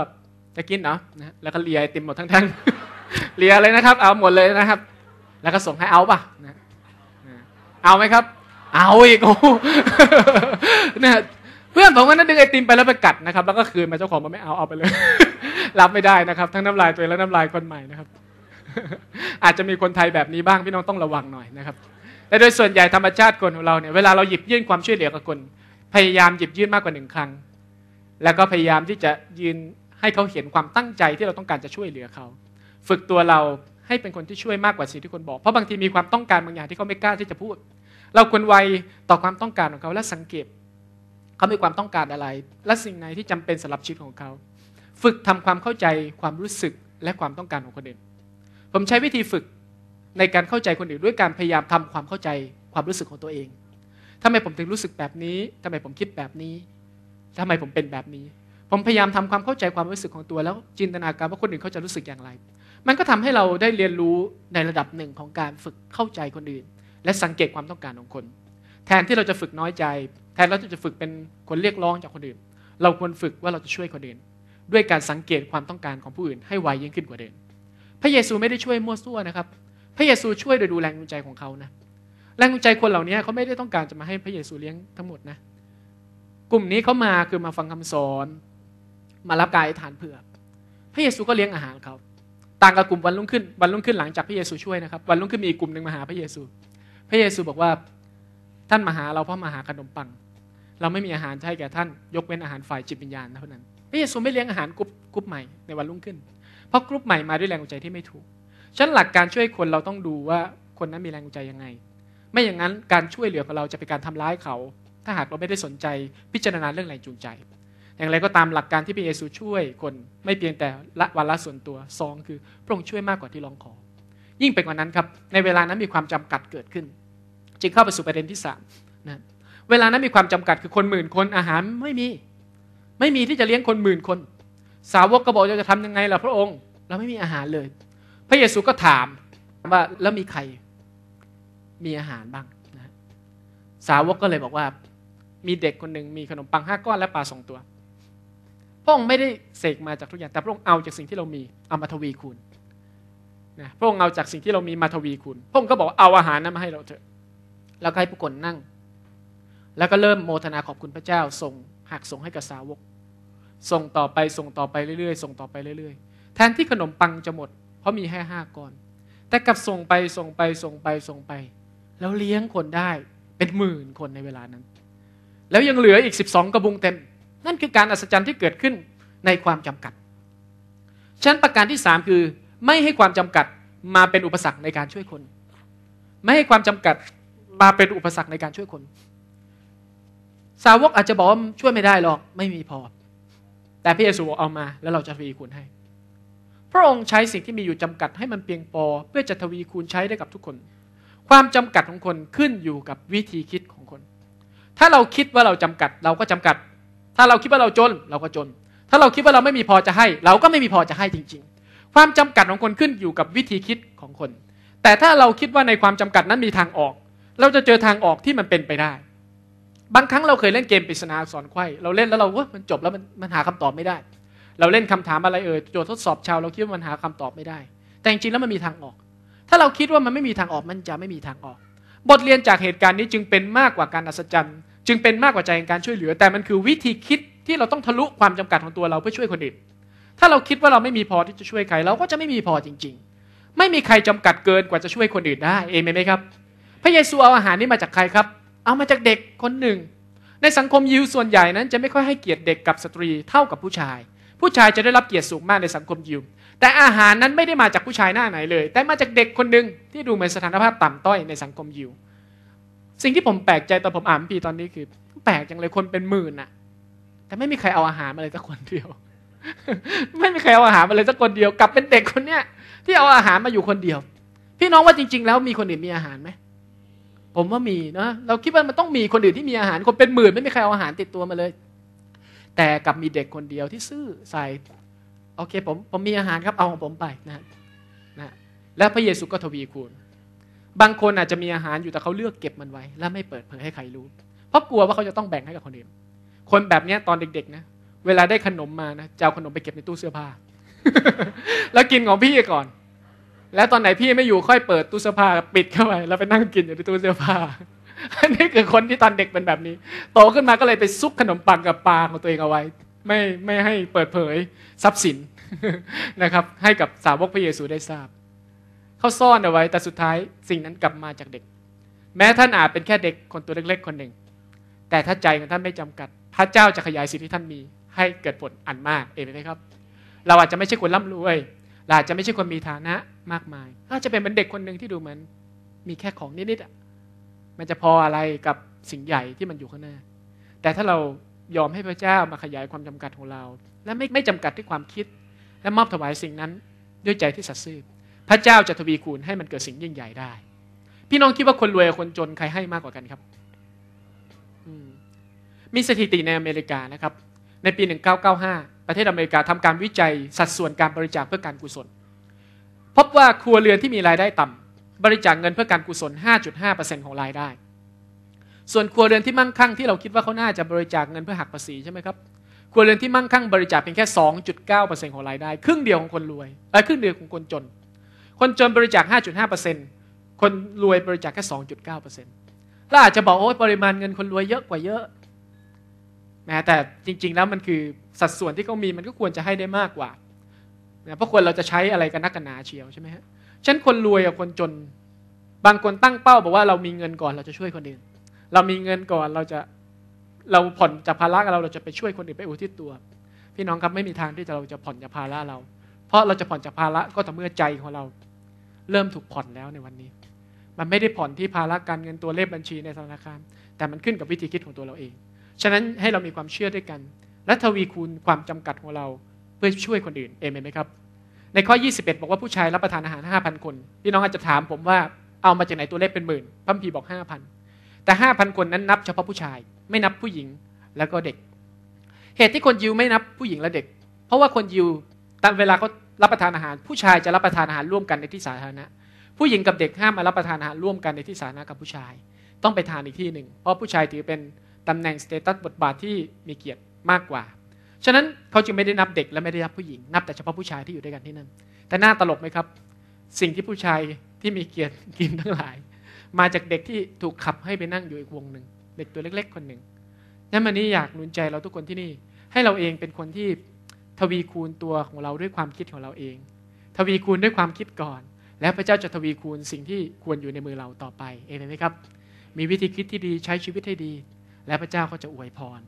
จะกินเนาะนะแล้วก็เลียไอติมหมดทั้งทั้งเลียเลยนะครับ เอาหมดเลยนะครับ แล้วก็ส่งให้เอาป่ะนะเอาไหมครับ เอาอีกโอ้เนี่ยพื่อนผมก็นั่นดึงไอติมไปแล้วไปกัดนะครับแล้วก็คืนมาเจ้าของมันไม่เอาเอาไปเลย รับไม่ได้นะครับ ทั้งน้ำลายตัวเองและน้ำลายคนใหม่นะครับ อาจจะมีคนไทยแบบนี้บ้าง พี่น้องต้องระวังหน่อยนะครับแต่โดยส่วนใหญ่ธรรมชาติคนของเราเนี่ยเวลาเราหยิบยื่นความช่วยเหลือกับคนพยายามหยิบยื่นมากกว่าหนึ่งครั้งแล้วก็พยายามที่จะยืนให้เขาเห็นความตั้งใจที่เราต้องการจะช่วยเหลือเขา ฝึกตัวเราให้เป็นคนที่ช่วยมากกว่าสิ่งที่คนบอกเพราะบางทีมีความต้องการบางอย่างที่เขาไม่กล้าที่จะพูด เราควรไวต่อความต้องการของเขาและสังเกตเขามีความต้องการอะไรและสิ่งไหนที่จำเป็นสำหรับชีวิตของเขา ฝึกทำความเข้าใจความรู้สึกและความต้องการของคนอื่น ผมใช้วิธีฝึกในการเข้าใจคนอื่นด้วยการพยายามทำความเข้าใจ ความรู้สึกของตัวเองทำไมผมถึงรู้สึกแบบนี้ ทำไมผมคิดแบบนี้ทำไมผมเป็นแบบนี้ ผมพยายามทำความเข้าใจความรู้สึกของตัวแล้ว จินตนาการว่าคนอื่นเขาจะรู้สึกอย่างไร มันก็ทำให้เราได้เรียนรู้ในระดับหนึ่งของการฝึกเข้าใจคนอื่น และสังเกตความต้องการของคน แทนที่เราจะฝึกน้อยใจแทนเราจะฝึกเป็นคนเรียกร้องจากคนอื่น เราควรฝึกว่าเราจะช่วยคนอื่น ด้วยการสังเกตความต้องการของผู้อื่นให้ไวยิ่งขึ้นกว่าเดิมพระเยซูไม่ได้ช่วยมั่วซั่วนะครับ พระเยซูช่วยโดยดูแรงจูงใจของเขานะ แรงจูงใจคนเหล่านี้เขาไม่ได้ต้องการจะมาให้พระเยซูเลี้ยงทั้งหมดนะ กลุ่มนี้เขามาคือมาฟังคำสอน มารับการอธิษฐานเผื่อพระเยซูก็เลี้ยงอาหารเขาต่างกับกลุ่มวันรุ่งขึ้น วันรุ่งขึ้นหลังจากพระเยซูช่วยนะครับ วันรุ่งขึ้นมีอีกกลุ่มหนึ่งมาหาพระเยซู พระเยซูบอกว่าท่านมาหาเราเพราะมาหาขนมปังเราไม่มีอาหารให้แก่ท่านยกเว้น อาหารฝ่ายจิตวิญญาณเท่านั้นพระเยซูไม่เลี้ยงอาหารกรุ๊ปกรุ๊ปใหม่ในวันรุ่งขึ้นเพราะกรุ๊ปใหม่มาด้วยแรงใจที่ไม่ถูกฉันหลักการช่วยคนเราต้องดูว่าคนนั้นมีแรงใจยังไง ไม่อย่างนั้นการช่วยเหลือของเราจะเป็นการทำร้ายเขา ถ้าหากเราไม่ได้สนใจพิจารณาเรื่องแรงจูงใจ อย่างไรก็ตามหลักการที่พระเยซูช่วยคนไม่เพียงแต่ละวันละส่วนตัวสองคือพระองค์ช่วยมากกว่าที่ร้องขอ ยิ่งไปกว่านั้นครับในเวลานั้นมีความจำกัดเกิดขึ้น จึงเข้าไปสู่ประเด็นที่3นะเวลานั้นมีความจำกัดคือคนหมื่นคนอาหารไม่มี ไม่มีที่จะเลี้ยงคนหมื่นคน สาวกก็บอกจะทำยังไงล่ะพระองค์เราไม่มีอาหารเลย พระเยซูก็ถามว่าแล้วมีใครมีอาหารบ้างนะสาวกก็เลยบอกว่า มีเด็กคนหนึ่งมีขนมปังห้าก้อนและปลาสองตัวพระองค์ไม่ได้เสกมาจากทุกอย่างแต่พระองค์เอาจากสิ่งที่เรามีเอามาทวีคูณนะพระองค์เอาจากสิ่งที่เรามีมาทวีคูณพระองค์ก็บอกเอาอาหารนั้นมาให้เราเถอะแล้วก็ให้ผู้คนนั่งแล้วก็เริ่มโมทนาขอบคุณพระเจ้าส่งหักส่งให้กับสาวกส่งต่อไปส่งต่อไปเรื่อยๆส่งต่อไปเรื่อย ๆ แทนที่ขนมปังจะหมดเพราะมีแค่ห้าก้อน แต่กลับส่งไปส่งไปส่งไป ส่งไป แล้วเลี้ยงคนได้เป็นหมื่นคนในเวลานั้น แล้วยังเหลืออีก 12 กระบุงเต็ม นั่นคือการอัศจรรย์ที่เกิดขึ้นในความจำกัดชั้นประการที่3คือ ไม่ให้ความจำกัดมาเป็นอุปสรรคในการช่วยคน ไม่ให้ความจำกัดมาเป็นอุปสรรคในการช่วยคนสาวกอาจจะบอกว่าช่วยไม่ได้หรอก ไม่มีพอ แต่พระเยซูเอามาแล้วเราจะทวีคูณให้ พระองค์ใช้สิ่งที่มีอยู่จำกัดให้มันเพียงพอเพื่อจะทวีคูณใช้ได้กับทุกคน ความจำกัดของคนขึ้นอยู่กับวิธีคิดของคน ถ้าเราคิดว่าเราจำกัดเราก็จำกัด ถ้าเราคิดว่าเราจนเราก็จน ถ้าเราคิดว่าเราไม่มีพอจะให้ เราก็ไม่มีพอจะให้จริง ๆ ความจำกัดของคนขึ้นอยู่กับวิธีคิดของคน แต่ถ้าเราคิดว่าในความจำกัดนั้นมีทางออก เราจะเจอทางออกที่มันเป็นไปได้บางครั้งเราเคยเล่นเกมปริศนาสอนไข่เราเล่นแล้วเราว่ามันจบแล้วมันมันหาคำตอบไม่ได้ เราเล่นคำถามอะไรเอ่ยโจทย์ทดสอบชาวเราคิดว่ามันหาคำตอบไม่ได้ แต่จริงๆแล้วมันมีทางออก ถ้าเราคิดว่ามันไม่มีทางออกมันจะไม่มีทางออก บทเรียนจากเหตุการณ์นี้จึงเป็นมากกว่าการอัศจรรย์จึงเป็นมากกว่าใจแห่งการช่วยเหลือ แต่มันคือวิธีคิดที่เราต้องทะลุความจำกัดของตัวเราเพื่อช่วยคนอื่นถ้าเราคิดว่าเราไม่มีพอที่จะช่วยใครเราก็จะไม่มีพอจริง ๆ ไม่มีใครจำกัดเกินกว่าจะช่วยคนอื่นได้เองไหมครับพระเยซูเอาอาหารนี้มาจากใครครับเอามาจากเด็กคนหนึ่ง ในสังคมยิวส่วนใหญ่นั้น จะไม่ค่อยให้เกียรติเด็กกับสตรีเท่ากับผู้ชาย ผู้ชายจะได้รับเกียรติสูงมากในสังคมยิวแต่อาหารนั้นไม่ได้มาจากผู้ชายหน้าไหนเลย แต่มาจากเด็กคนหนึ่งที่ดูเหมือนสถานภาพต่ำต้อยในสังคมยิวสิ่งที่ผมแปลกใจตอนผมอ่านพีตอนนี้คือ แปลกจังเลยคนเป็นหมื่นน่ะแต่ไม่มีใครเอาอาหารมาเลยสักคนเดียวไม่มีใครเอาอาหารมาเลยสักคนเดียวกลับเป็นเด็กคนเนี้ย ที่เอาอาหารมาอยู่คนเดียว พี่น้องว่าจริงๆ แล้วมีคนอื่นมีอาหารไหมผมว่ามีนะ เราคิดว่ามันต้องมีคนอื่นที่มีอาหารคนเป็นหมื่นไม่มีใครเอาอาหารติดตัวมาเลย แต่กับมีเด็กคนเดียวที่ซื่อใส่โอเคผม ผมมีอาหารครับ เอาของผมไปนะนะ แล้วพระเยซูก็ทวีคูณ บางคนอาจจะมีอาหารอยู่แต่เขาเลือกเก็บมันไว้ และไม่เปิดเผยให้ใครรู้เพราะกลัวว่าเขาจะต้องแบ่งให้กับคนอื่นคนแบบนี้ตอนเด็ก ๆ นะเวลาได้ขนมมานะจะเอาขนมไปเก็บในตู้เสื้อผ้า แล้วกินของพี่ก่อนแล้วตอนไหนพี่ไม่อยู่ค่อยเปิดตู้เสื้อผ้าปิดเข้าไปแล้วไปนั่งกินอยู่ในตู้เสื้อผ้าอันนี้คือคนที่ตอนเด็กเป็นแบบนี้โตขึ้นมาก็เลยไปซุกขนมปังกับปลาของตัวเองเอาไว้ไม่ไม่ให้เปิดเผยทรัพย์สินนะครับให้กับสาวกพระเยซูได้ทราบเขาซ่อนเอาไว้ แต่สุดท้ายสิ่งนั้นกลับมาจากเด็ก แม้ท่านอาจเป็นแค่เด็กคนตัวเล็กๆ คนหนึ่งแต่ถ้าใจของท่านไม่จำกัดพระเจ้าจะขยายสิ่งที่ท่านมีให้เกิดผลอันมาก เองไหมครับ เราอาจจะไม่ใช่คนร่ำรวยเราอาจจะไม่ใช่คนมีฐานะมากมาย อาจจะเป็นเหมือนเด็กคนหนึ่งที่ดูเหมือนมีแค่ของนิดๆมันจะพออะไรกับสิ่งใหญ่ที่มันอยู่ข้างหน้าแต่ถ้าเรายอมให้พระเจ้ามาขยายความจำกัดของเรา และไม่ไม่จำกัดที่ความคิด และมอบถวายสิ่งนั้นด้วยใจที่สัตย์ซื่อพระเจ้าจะทวีคูณให้มันเกิดสิ่งยิ่งใหญ่ได้ พี่น้องคิดว่าคนรวยคนจนใครให้มากกว่ากันครับมีสถิติในอเมริกานะครับ ในปี 1995ประเทศอเมริกาทำการวิจัยสัดส่วนการบริจาคเพื่อการกุศลพบว่าครัวเรือนที่มีรายได้ต่ำ บริจาคเงินเพื่อการกุศล 5.5%ของรายได้ ส่วนครัวเรือนที่มั่งคั่งที่เราคิดว่าเขาน่าจะบริจาคเงินเพื่อหักภาษีใช่ไหมครับครัวเรือนที่มั่งคั่งบริจาคเพียงแค่ 2.9%ของรายได้ ครึ่งเดียวของคนรวยไออครึ่งเดียวของคนจน คนจนบริจาค 5.5%คนรวยบริจาคแค่ 2.9%เราอาจจะบอกโอ้ยปริมาณเงินคนรวยเยอะกว่าเยอะนะแต่จริงๆแล้วมันคือสัดส่วนที่เขามีมันก็ควรจะให้ได้มากกว่านะเพราะคนเราจะใช้อะไรกันนักกันหนาเชียวใช่ไหมฮะฉันคนรวยกับคนจน บางคนตั้งเป้า บอกว่าเรามีเงินก่อนเราจะช่วยคนอื่น เรามีเงินก่อนเราจะเราผ่อนจากภาระเราเราจะไปช่วยคนอื่นไปอุทิศตัว พี่น้องครับไม่มีทางที่เราจะผ่อนจากภาระเรา เพราะเราจะผ่อนจากภาระก็ต่อเมื่อใจของเราเริ่มถูกผ่อนแล้วในวันนี้ มันไม่ได้ผ่อนที่ภาระการเงินตัวเลขบัญชีในธนาคาร แต่มันขึ้นกับวิธีคิดของตัวเราเองฉะนั้นให้เรามีความเชื่อด้วยกันและทวีคูณความจำกัดของเรา เพื่อช่วยคนอื่น เอเมนไหมครับ ในข้อ21 บอกว่าผู้ชายรับประทานอาหาร 5,000 คน พี่น้องอาจจะถามผมว่าเอามาจากไหนตัวเลขเป็นหมื่นพัมพีบอก 5,000แต่5,000คนนั้นนับเฉพาะผู้ชายไม่นับผู้หญิงแล้วก็เด็ก เหตุที่คนยิวไม่นับผู้หญิงและเด็ก เพราะว่าคนยิวตอนเวลาเขารับประทานอาหาร ผู้ชายจะรับประทานอาหารร่วมกันในที่สาธารณะ ผู้หญิงกับเด็กห้ามมารับประทานอาหารร่วมกันในที่สาธารณะกับผู้ชาย ต้องไปทานอีกที่หนึ่งเพราะผู้ชายถือเป็นตำแหน่งสเตตัสบทบาทที่มีเกียรติมากกว่า ฉะนั้นเขาจึงไม่ได้นับเด็กและไม่ได้นับผู้หญิง นับแต่เฉพาะผู้ชายที่อยู่ด้วยกันที่นั่น แต่น่าตลกไหมครับ สิ่งที่ผู้ชายที่มีเกียรติกินทั้งหลาย มาจากเด็กที่ถูกขับให้ไปนั่งอยู่อีกวงหนึ่งเด็กตัวเล็กๆ คนหนึ่งนั่นมันนี้อยากหนุนใจเราทุกคนที่นี่ ให้เราเองเป็นคนที่ ทวีคูณตัวของเราด้วยความคิดของเราเอง ทวีคูณด้วยความคิดก่อน และพระเจ้าจะทวีคูณสิ่งที่ควรอยู่ในมือเราต่อไปเองไหมครับ มีวิธีคิดที่ดีใช้ชีวิตให้ดีและพระเจ้าก็จะอวยพร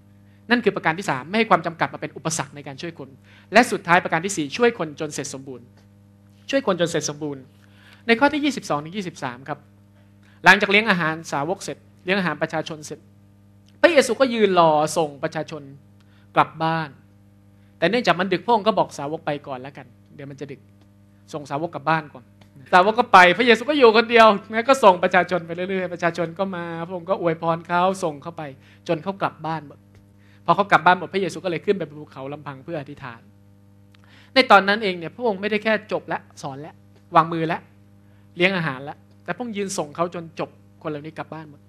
นั่นคือประการที่3ไม่ให้ความจำกัดมาเป็นอุปสรรคในการช่วยคน และสุดท้ายประการที่ 4 ช่วยคนจนเสร็จสมบูรณ์ ช่วยคนจนเสร็จสมบูรณ์ ในข้อที่ 22ถึง23ครับหลังจากเลี้ยงอาหารสาวกเสร็จ เลี้ยงอาหารประชาชนเสร็จ พระเยซูก็ยืนรอส่งประชาชนกลับบ้าน แต่เนื่องจากมันดึกพระองค์ก็บอกสาวกไปก่อนแล้วกัน เดี๋ยวมันจะดึกส่งสาวกกลับบ้านก่อนสาวกก็ไปพระเยซูก็อยู่คนเดียวนะก็ส่งประชาชนไปเรื่อยๆประชาชนก็มาพระองค์ก็อวยพรเขาส่งเข้าไปจนเขากลับบ้านหมดพอเขากลับบ้านหมดพระเยซูก็เลยขึ้นไปบนภูเขาลำพังเพื่ออธิษฐาน ในตอนนั้นเองเนี่ยพระองค์ไม่ได้แค่จบและสอนและวางมือและ เลี้ยงอาหารและ แต่พระองค์ยืนส่งเขาจนจบคนเหล่านี้กลับบ้านหมด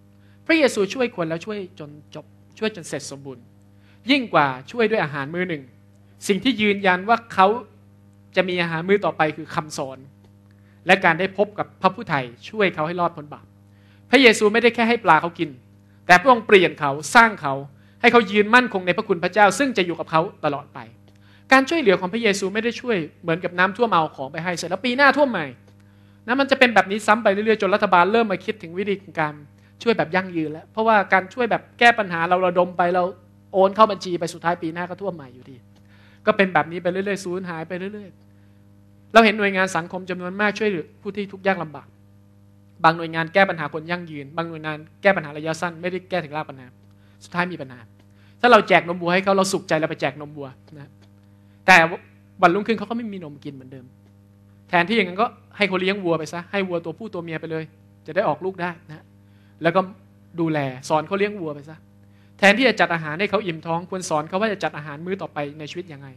พระเยซูช่วยคนแล้วช่วยจนจบช่วยจนเสร็จสมบูรณ์ ยิ่งกว่าช่วยด้วยอาหารมือหนึ่ง สิ่งที่ยืนยันว่าเขาจะมีอาหารมือต่อไปคือคำสอนและการได้พบกับพระผู้ไทยช่วยเขาให้รอดพ้นบาป พระเยซูไม่ได้แค่ให้ปลาเขากิน แต่พระองค์เปลี่ยนเขาสร้างเขา ให้เขายืนมั่นคงในพระคุณพระเจ้า ซึ่งจะอยู่กับเขาตลอดไป การช่วยเหลือของพระเยซูไม่ได้ช่วยเหมือนกับน้ำท่วมเอาของไปให้เสร็จแล้วปีหน้าท่วมใหม่นะมันจะเป็นแบบนี้ซ้ำไปเรื่อยๆจนรัฐบาลเริ่มมาคิดถึงวิธีการช่วยแบบยั่งยืนแล้ว เพราะว่าการช่วยแบบแก้ปัญหาเราระดมไปเราโอนเข้าบัญชีไปสุดท้ายปีหน้าก็ท่วมใหม่อยู่ดี ก็เป็นแบบนี้ไปเรื่อยๆสูญหายไปเรื่อย ๆเราเห็นหน่วยงานสังคมจำนวนมากช่วยเหลือผู้ที่ทุกข์ยากลำบาก บางหน่วยงานแก้ปัญหาคนยั่งยืน บางหน่วยงานแก้ปัญหาระยะสั้นไม่ได้แก้ถึงรากปัญหา สุดท้ายมีปัญหา ถ้าเราแจกนมบัวให้เขาเราสุขใจเราไปแจกนมบัวนะ แต่วันรุ่งขึ้นเขาก็ไม่มีนมกินเหมือนเดิม แทนที่อย่างนั้นก็ให้เขาเลี้ยงวัวไปซะ ให้วัวตัวผู้ตัวเมียไปเลย จะได้ออกลูกได้นะ แล้วก็ดูแลสอนเขาเลี้ยงวัวไปซะ แทนที่จะจัดอาหารให้เขาอิ่มท้อง ควรสอนเขาว่าจะจัดอาหารมื้อต่อไปในชีวิตยังไง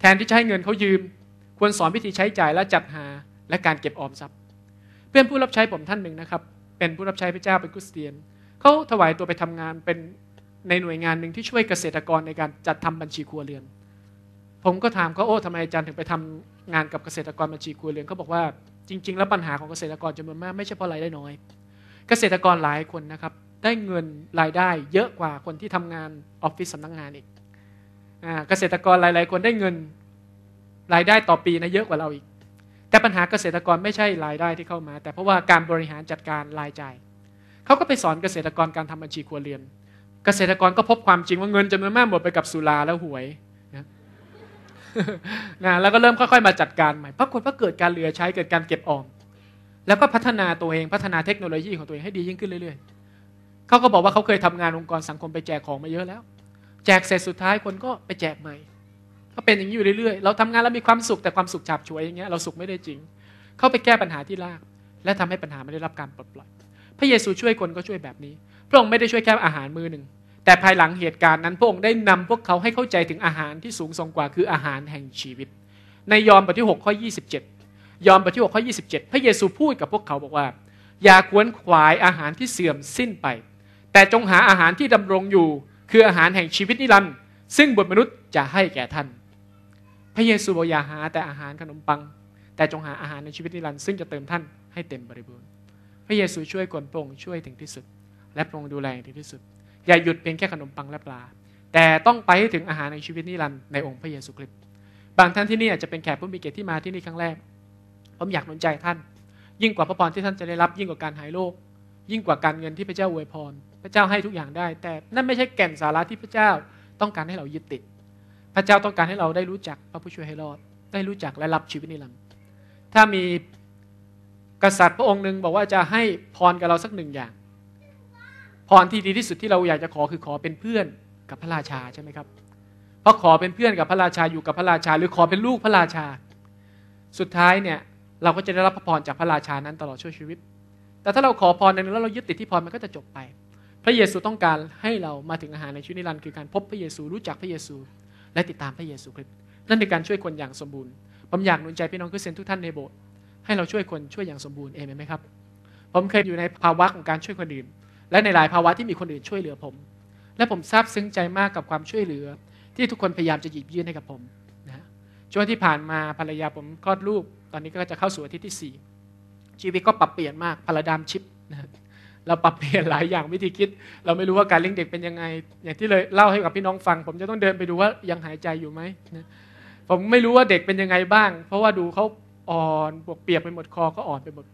แทนที่จะให้เงินเขายืมควรสอนวิธีใช้จ่ายและจัดหาและการเก็บออมทรัพย์เพื่อนผู้รับใช้ผมท่านหนึ่งนะครับเป็นผู้รับใช้พระเจ้าเป็นกุสเตียนเขาถวายตัวไปทำงานเป็นในหน่วยงานหนึ่งที่ช่วยเกษตรกรในการจัดทำบัญชีครัวเรือนผมก็ถามเขาโอ้ทำไมอาจารย์ถึงไปทำงานกับเกษตรกรบัญชีครัวเรือนเขาบอกว่าจริงๆแล้วปัญหาของเกษตรกรจำนวนมากไม่ใช่เพราะรายได้น้อย เกษตรกรหลายคนนะครับได้เงินรายได้เยอะกว่าคนที่ทำงานออฟฟิศสำนักงงานอีกเกษตรกรหลาย ๆ คนได้เงินรายได้ต่อปีนะ เยอะกว่าเราอีก แต่ปัญหาเกษตรกรไม่ใช่รายได้ที่เข้ามา แต่เพราะว่าการบริหารจัดการรายจ่ายเขาก็ไปสอนเกษตรกรการทำบัญชีครัวเรือนเกษตรกรก็พบความจริงว่าเงินจำนวนมากหมดไปกับสุราแล้วหวยนะแล้วก็เริ่มค่อยๆมาจัดการใหม่ปรากฏว่าเกิดการเหลือใช้เกิดการเก็บออมแล้วก็พัฒนาตัวเองพัฒนาเทคโนโลยีของตัวเองให้ดียิ่งขึ้นเรื่อย ๆเขาก็บอกว่าเขาเคยทำงานองค์กรสังคมไปแจกของมาเยอะแล้วแจกเสร็จสุดท้ายคนก็ไปแจกใหม่ถ้าเป็นอย่างนี้อยู่เรื่อยๆ เราทำงานแล้วมีความสุขแต่ความสุขฉาบฉวยอย่างเงี้ยเราสุขไม่ได้จริง เข้าไปแก้ปัญหาที่ราก และทำให้ปัญหาไม่ได้รับการปลดปล่อย พระเยซูช่วยคนก็ช่วยแบบนี้ พระองค์ไม่ได้ช่วยแค่อาหารมือหนึ่งแต่ภายหลังเหตุการณ์นั้นพระองค์ได้นำพวกเขาให้เข้าใจถึงอาหารที่สูงส่งกว่าคืออาหารแห่งชีวิต ในยอห์นบทที่6ข้อ27 ยอห์นบทที่6ข้อ27 พระเยซูพูดกับพวกเขาบอกว่า อย่าควนขวายอาหารที่เสื่อมสิ้นไป แต่จงหาอาหารที่ดำรงอยู่คืออาหารแห่งชีวิตนิรันดร์ซึ่งบุตรมนุษย์ จะให้แก่ท่านพระเยซูบอกอย่าหาแต่อาหารขนมปัง แต่จงหาอาหารในชีวิตนิรันดร์ซึ่งจะเติมท่านให้เต็มบริบูรณ์ พระเยซูช่วยกวนโปร่งช่วยถึงที่สุด และโปร่งดูแลถึงที่สุดอย่าหยุดเพียงแค่ขนมปังและปลา แต่ต้องไปให้ถึงอาหารในชีวิตนิรันดร์ในองค์พระเยซูคริสต์บางท่านที่นี่อาจจะเป็นแขกผู้มีเกียรติที่มาที่นี่ครั้งแรกผมอยากหนุนใจท่าน ยิ่งกว่าพระพรที่ท่านจะได้รับ ยิ่งกว่าการหายโรคยิ่งกว่าการเงินที่พระเจ้าอวยพร พระเจ้าให้ทุกอย่างได้ แต่นั่นไม่ใช่แก่นสาระที่พระเจ้าต้องการให้เรายึดติดพระเจ้าต้องการให้เราได้รู้จักพระผู้ช่วยให้รอด ได้รู้จักและรับชีวิตนิรันดร์ถ้ามีกษัตริย์พระองค์หนึ่งบอกว่าจะให้พรกับเราสักหนึ่งอย่าง พรที่ดีที่สุดที่เราอยากจะขอคือขอเป็นเพื่อนกับพระราชาใช่ไหมครับ เพราะขอเป็นเพื่อนกับพระราชาอยู่กับพระราชา หรือขอเป็นลูกพระราชา สุดท้ายเนี่ยเราก็จะได้รับพระพรจากพระราชานั้นตลอดช่วชีวิต แต่ถ้าเราขอพรในน่งแล้วเรายึดติดที่พรมันก็จะจบไป พระเยซูต้องการให้เรามาถึงอาหารในชีวิตนิรันดร์คือการพบพระเยซูรู้จักพระเยซูและติดตามพระเยซูคริสต์นั่นเป็นการช่วยคนอย่างสมบูรณ์ ผมอยากหนุนใจพี่น้องคริสเตียนทุกท่านในโบสถ์ให้เราช่วยคนช่วยอย่างสมบูรณ์เองไหมครับ ผมเคยอยู่ในภาวะของการช่วยคนอื่นและในหลายภาวะที่มีคนอื่นช่วยเหลือผม และผมซาบซึ้งใจมากกับความช่วยเหลือ ที่ทุกคนพยายามจะหยิบยื่นให้กับผมนะ ช่วงที่ผ่านมาภรรยาผมคลอดลูก ตอนนี้ก็จะเข้าสู่อาทิตย์ที่4ชีวิตก็ปรับเปลี่ยนมากพาราดามชิปนะครับเราปรับเปลี่ยนหลายอย่างวิธีคิดเราไม่รู้ว่าการเลี้ยงเด็กเป็นยังไงอย่างที่เลยเล่าให้กับพี่น้องฟัง ผมจะต้องเดินไปดูว่ายังหายใจอยู่ไหม ผมไม่รู้ว่าเด็กเป็นยังไงบ้าง เพราะว่าดูเขาอ่อนบวกเปียกไปหมดคอก็อ่อนไปหมด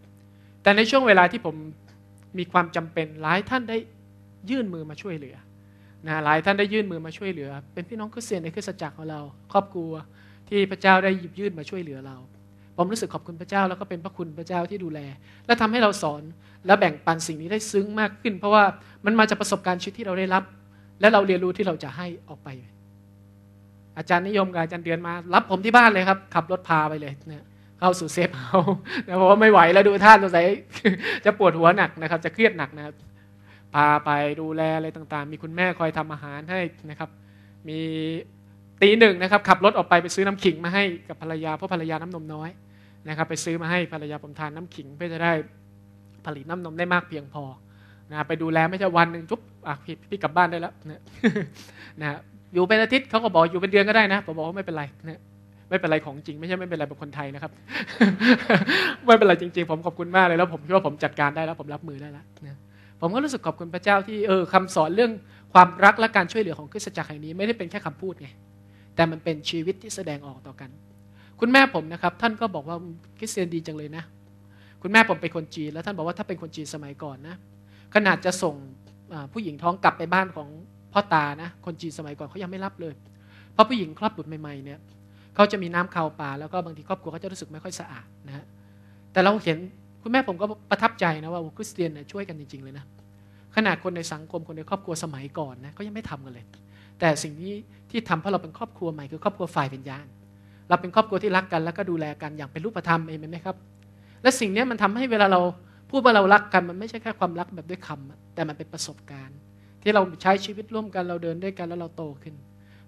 แต่ในช่วงเวลาที่ผมมีความจำเป็นหลายท่านได้ยื่นมือมาช่วยเหลือนะหลายท่านได้ยื่นมือมาช่วยเหลือ เป็นพี่น้องคริสเตียนในคริสตจักรของเรา ครอบครัว ที่พระเจ้าได้หยิบยื่นมาช่วยเหลือเรา ผมรู้สึกขอบคุณพระเจ้า แล้วก็เป็นพระคุณพระเจ้าที่ดูแล และทำให้เราสอนและแบ่งปันสิ่งนี้ได้ซึ้งมากขึ้น เพราะว่ามันมาจากประสบการณ์ชีวิตที่เราได้รับ และเราเรียนรู้ที่เราจะให้ออกไป อาจารย์นิยม กับอาจารย์เดือนมา รับผมที่บ้านเลยครับขับรถพาไปเลย เนี่ย เข้าสู่เซฟเฮาส์เพราะว่าไม่ไหวแล้วดูท่านสงสัยจะปวดหัวหนักนะครับ จะเครียดหนักนะครับ พาไปดูแลอะไรต่าง ๆ มีคุณแม่คอยทำอาหารให้นะครับ มีตีหนึ่งนะครับขับรถออกไปไปซื้อน้ำขิงมาให้กับภรรยาเพราะภรรยาน้ำนมน้อยนะครับ ไปซื้อมาให้ภรรยาผมทานน้ำขิงเพื่อจะได้ผลิตน้ำนมได้มากเพียงพอนะไปดูแล ไม่ใช่วันหนึ่งจุ๊บอ่ะพี่พี่กลับบ้านได้แล้วนะนะอยู่เป็นอาทิตย์เขาก็บอกอยู่เป็นเดือนก็ได้นะผมบอกว่าไม่เป็นไรนะไม่เป็นไรของจริงไม่ใช่ไม่เป็นไรแบบคนไทยนะครับไม่เป็นไรจริงๆผมขอบคุณมากเลย แล้วผมคิดว่าผมจัดการได้ แล้วผมรับมือได้แล้วนะผมก็รู้สึกขอบคุณพระเจ้าที่เออคำสอนเรื่องความรักและการช่วยเหลือของคริสตจักรแห่งนี้ ไม่ได้เป็นแค่คำพูดไงแต่มันเป็นชีวิตที่แสดงออกต่อกัน คุณแม่ผมนะครับ ท่านก็บอกว่าคริสเตียนดีจังเลยนะคุณแม่ผมเป็นคนจีนแล้วท่านบอกว่าถ้าเป็นคนจีนสมัยก่อนนะขนาดจะส่งผู้หญิงท้องกลับไปบ้านของพ่อตานะคนจีนสมัยก่อนเขายังไม่รับเลย เพราะผู้หญิงคลอดบุตรใหม่ๆเนี่ยเขาจะมีน้ำ่าปลาแล้วก็บางทีครอบครัวเขาจะรู้สึกไม่ค่อยสะอาดนะฮะแต่เราเห็นคุณแม่ผมก็ประทับใจนะว่าคริสเตียนเนี่ยช่วยกันจริง ๆ เลยนะขนาดคนในสังคมคนในครอบครัวสมัยก่อนนะก็ยังไม่ทำกันเลยแต่สิ่งที่ที่ทำเพราะเราเป็นครอบครัวใหม่คือ ครอบครัวฝ่ายเป็นญาณเราเป็นครอบครัวที่รักกันแล้วก็ดูแลกันอย่างเป็นรูปธรรมเองไหมครับและสิ่งนี้มันทำให้เวลาเรา พูดว่าเรารักกันมันไม่ใช่แค่ความรักแบบด้วยคำแต่มันเป็นประสบการณ์ ที่เราใช้ชีวิตร่วมกันเราเดินด้วยกันแล้วเราโตขึ้น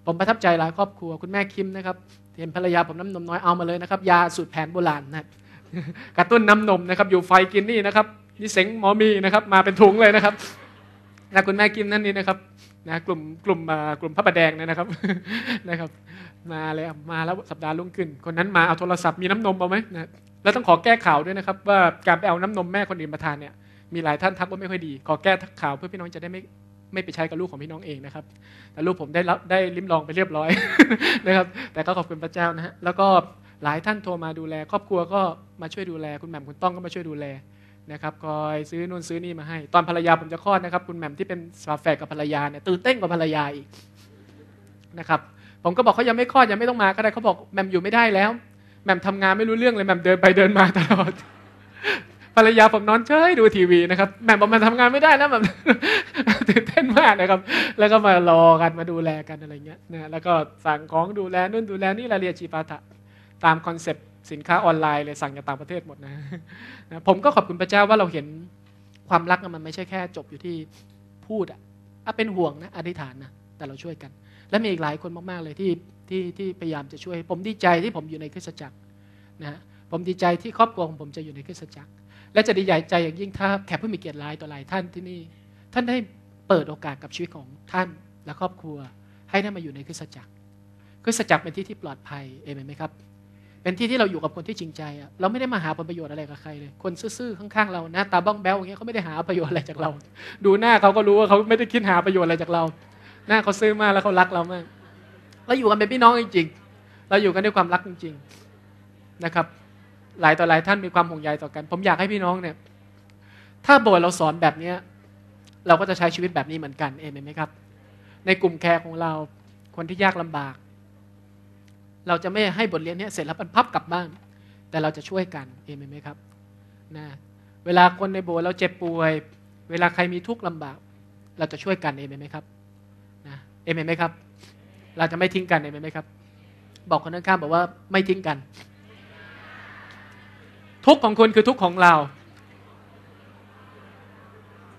ผมประทับใจหลายครอบครัวคุณแม่คิมนะครับเห็นภรรยาผมน้ำนมน้อยเอามาเลยนะครับยาสูตรแผนโบราณนะกระตุ้นน้ำนมนะครับอยู่ไฟกินนี่นะครับนี่เสงหมอมีนะครับมาเป็นถุงเลยนะครับนะคุณแม่กิมนั่นนี่นะครับนะกลุ่มกลุ่มกลุ่มพระประแดงนนะครับนะครับ มาแล้วมาแล้วสัปดาห์ลุ่งขึ้นคนนั้นมาเอาโทรศัพท์มีน้ำนมเอาไหมนะแล้วต้องขอแก้ข่าวด้วยนะครับว่าการไปเอาน้ำนมแม่คนอื่นมาทานเนี่ยมีหลายท่านทักว่าไม่ค่อยดี ขอแก้ข่าวเพื่อพี่น้องจะได้ไม่ไม่ไปใช้กับลูกของพี่น้องเองนะครับ แต่ลูกผมได้รับได้ลิ้มลองไปเรียบร้อยนะครับ แต่ก็ขอบคุณพระเจ้านะฮะแล้วก็หลายท่านโทรมาดูแล ครอบครัวก็มาช่วยดูแล คุณแหม่มคุณต้องก็มาช่วยดูแลนะครับคอยซื้อนู่นซื้อนี่มาให้ตอนภรรยาผมจะคลอดนะครับ คุณแหม่มที่เป็นสาแฝดกับภรรยาเนี่ยตื่นเต้นกว่าภรรยาอีกนะครับ ผมก็บอกเขายังไม่คลอดยังไม่ต้องมาก็ได้เขาบอกแหม่มอยู่ไม่ได้แล้วแหม่มทำงานไม่รู้เรื่องเลยแหม่มเดินไปเดินมาตลอดภรรยาผมนอนเฉยดูทีวีนะครับแหม่มบอกมันทำงานไม่ได้นะแบบตื่นเต้นมากนะครับ แล้วก็มารอกันมาดูแลกันอะไรเงี้ยนะแล้วก็สั่งของดูแลนู่นดูแลนี่รละเรียชีปาถะตามคอนเซปต์สินค้าออนไลน์เลยสั่งจากต่างประเทศหมดนะนะ ผมก็ขอบคุณพระเจ้าว่าเราเห็นความรักมันไม่ใช่แค่จบอยู่ที่พูดอะเป็นห่วงนะอธิษฐานนะแต่เราช่วยกัน และมีอีกหลายคนมากๆเลยที่ที่ที่พยายามจะช่วยผมดีใจที่ผมอยู่ในคริสตจักรนะผมดีใจที่ครอบครัวของผมจะอยู่ในคริสตจักรและจะดีใจใจอย่างยิ่งถ้าแขกผู้มีเกียรติหลายต่อหลายท่านที่นี่ ท่านได้เปิดโอกาสกับชีวิตของท่านและครอบครัว ให้ได้มาอยู่ในคริสตจักรคริสตจักรเป็นที่ที่ปลอดภัยเอเมนไหมครับ เป็นที่ที่เราอยู่กับคนที่จริงใจ เราไม่ได้มาหาผลประโยชน์อะไรกับใครเลยคนซื่อๆข้างๆเรานะตาบ้องแบ๊วอย่างเงี้ยเขาไม่ได้หาประโยชน์อะไรจากเรา ดูหน้าเขาก็รู้ว่าเขาไม่ได้คิดหาประโยชน์อะไรจากเรา หน้าเขาซื่อมากแล้วเขารักเรามากเราอยู่กันเป็นพี่น้องจริง ๆ เราอยู่กันด้วยความรักจริง ๆ นะครับ หลายต่อหลายท่านมีความห่วงใยต่อกัน ผมอยากให้พี่น้องเนี่ย ถ้าโบสถ์เราสอนแบบเนี้ยเราก็จะใช้ชีวิตแบบนี้เหมือนกันเอเมนไหมครับ ในกลุ่มแคร์ของเรา คนที่ยากลำบาก เราจะไม่ให้บทเรียนนี้เสร็จแล้วมันพับกลับบ้านแต่เราจะช่วยกัน เอเมนไหมครับ นะ เวลาคนในโบสถ์เราเจ็บป่วย เวลาใครมีทุกข์ลำบาก เราจะช่วยกันเอเมนไหมครับ นะ เอเมนไหมครับเราจะไม่ทิ้งกันเห็นไหมครับ บอกคนข้างบอกว่าไม่ทิ้งกัน ทุกของคุณคือทุกของเรา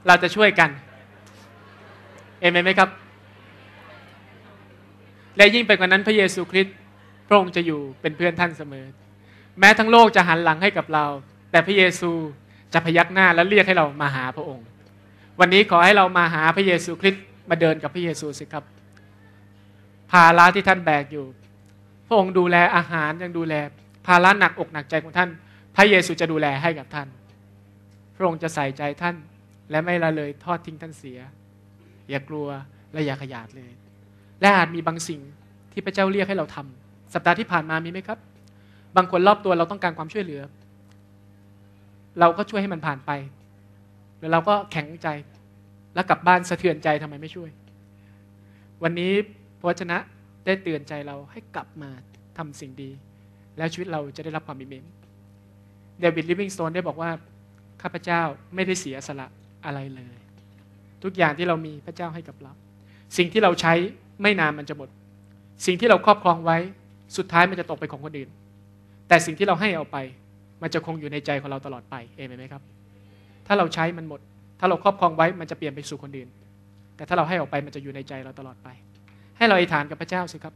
เราจะช่วยกัน เอเมนไหมครับและยิ่งไปกว่านั้น พระเยซูคริสต์พระองค์จะอยู่เป็นเพื่อนท่านเสมอแม้ทั้งโลกจะหันหลังให้กับเรา แต่พระเยซูจะพยักหน้าและเรียกให้เรามาหาพระองค์ วันนี้ขอให้เรามาหาพระเยซูคริสต์มาเดินกับพระเยซูสิครับภาระที่ท่านแบกอยู่พระองค์ดูแลอาหารยังดูแลภาระหนักอกหนักใจของท่าน พระเยซูจะดูแลให้กับท่าน พระองค์จะใส่ใจท่าน และไม่ละเลยทอดทิ้งท่านเสีย อย่ากลัวและอย่าขยาดเลย และอาจมีบางสิ่งที่พระเจ้าเรียกให้เราทำ สัปดาห์ที่ผ่านมามีไหมครับ บางคนรอบตัวเราต้องการความช่วยเหลือ เราก็ช่วยให้มันผ่านไป หรือเราก็แข็งใจ แล้วกลับบ้านสะเทือนใจทำไมไม่ช่วย วันนี้วจนะได้เตือนใจเราให้กลับมาทำสิ่งดี แล้วชีวิตเราจะได้รับความมีเมเตมเดวิดลิฟวิงสโตนได้บอกว่าข้าพเจ้าไม่ได้เสียสละอะไรเลย ทุกอย่างที่เรามีพระเจ้าให้กับเราสิ่งที่เราใช้ไม่นานมันจะหมด สิ่งที่เราครอบครองไว้สุดท้ายมันจะตกไปของคนอื่น แต่สิ่งที่เราให้เอาไปมันจะคงอยู่ในใจของเราตลอดไปเอเมนไหมครับ ถ้าเราใช้มันหมด ถ้าเราครอบครองไว้มันจะเปลี่ยนไปสู่คนอื่น แต่ถ้าเราให้ออกไปมันจะอยู่ในใจเราตลอดไปให้เราอธิษฐานกับพระเจ้าสิครับ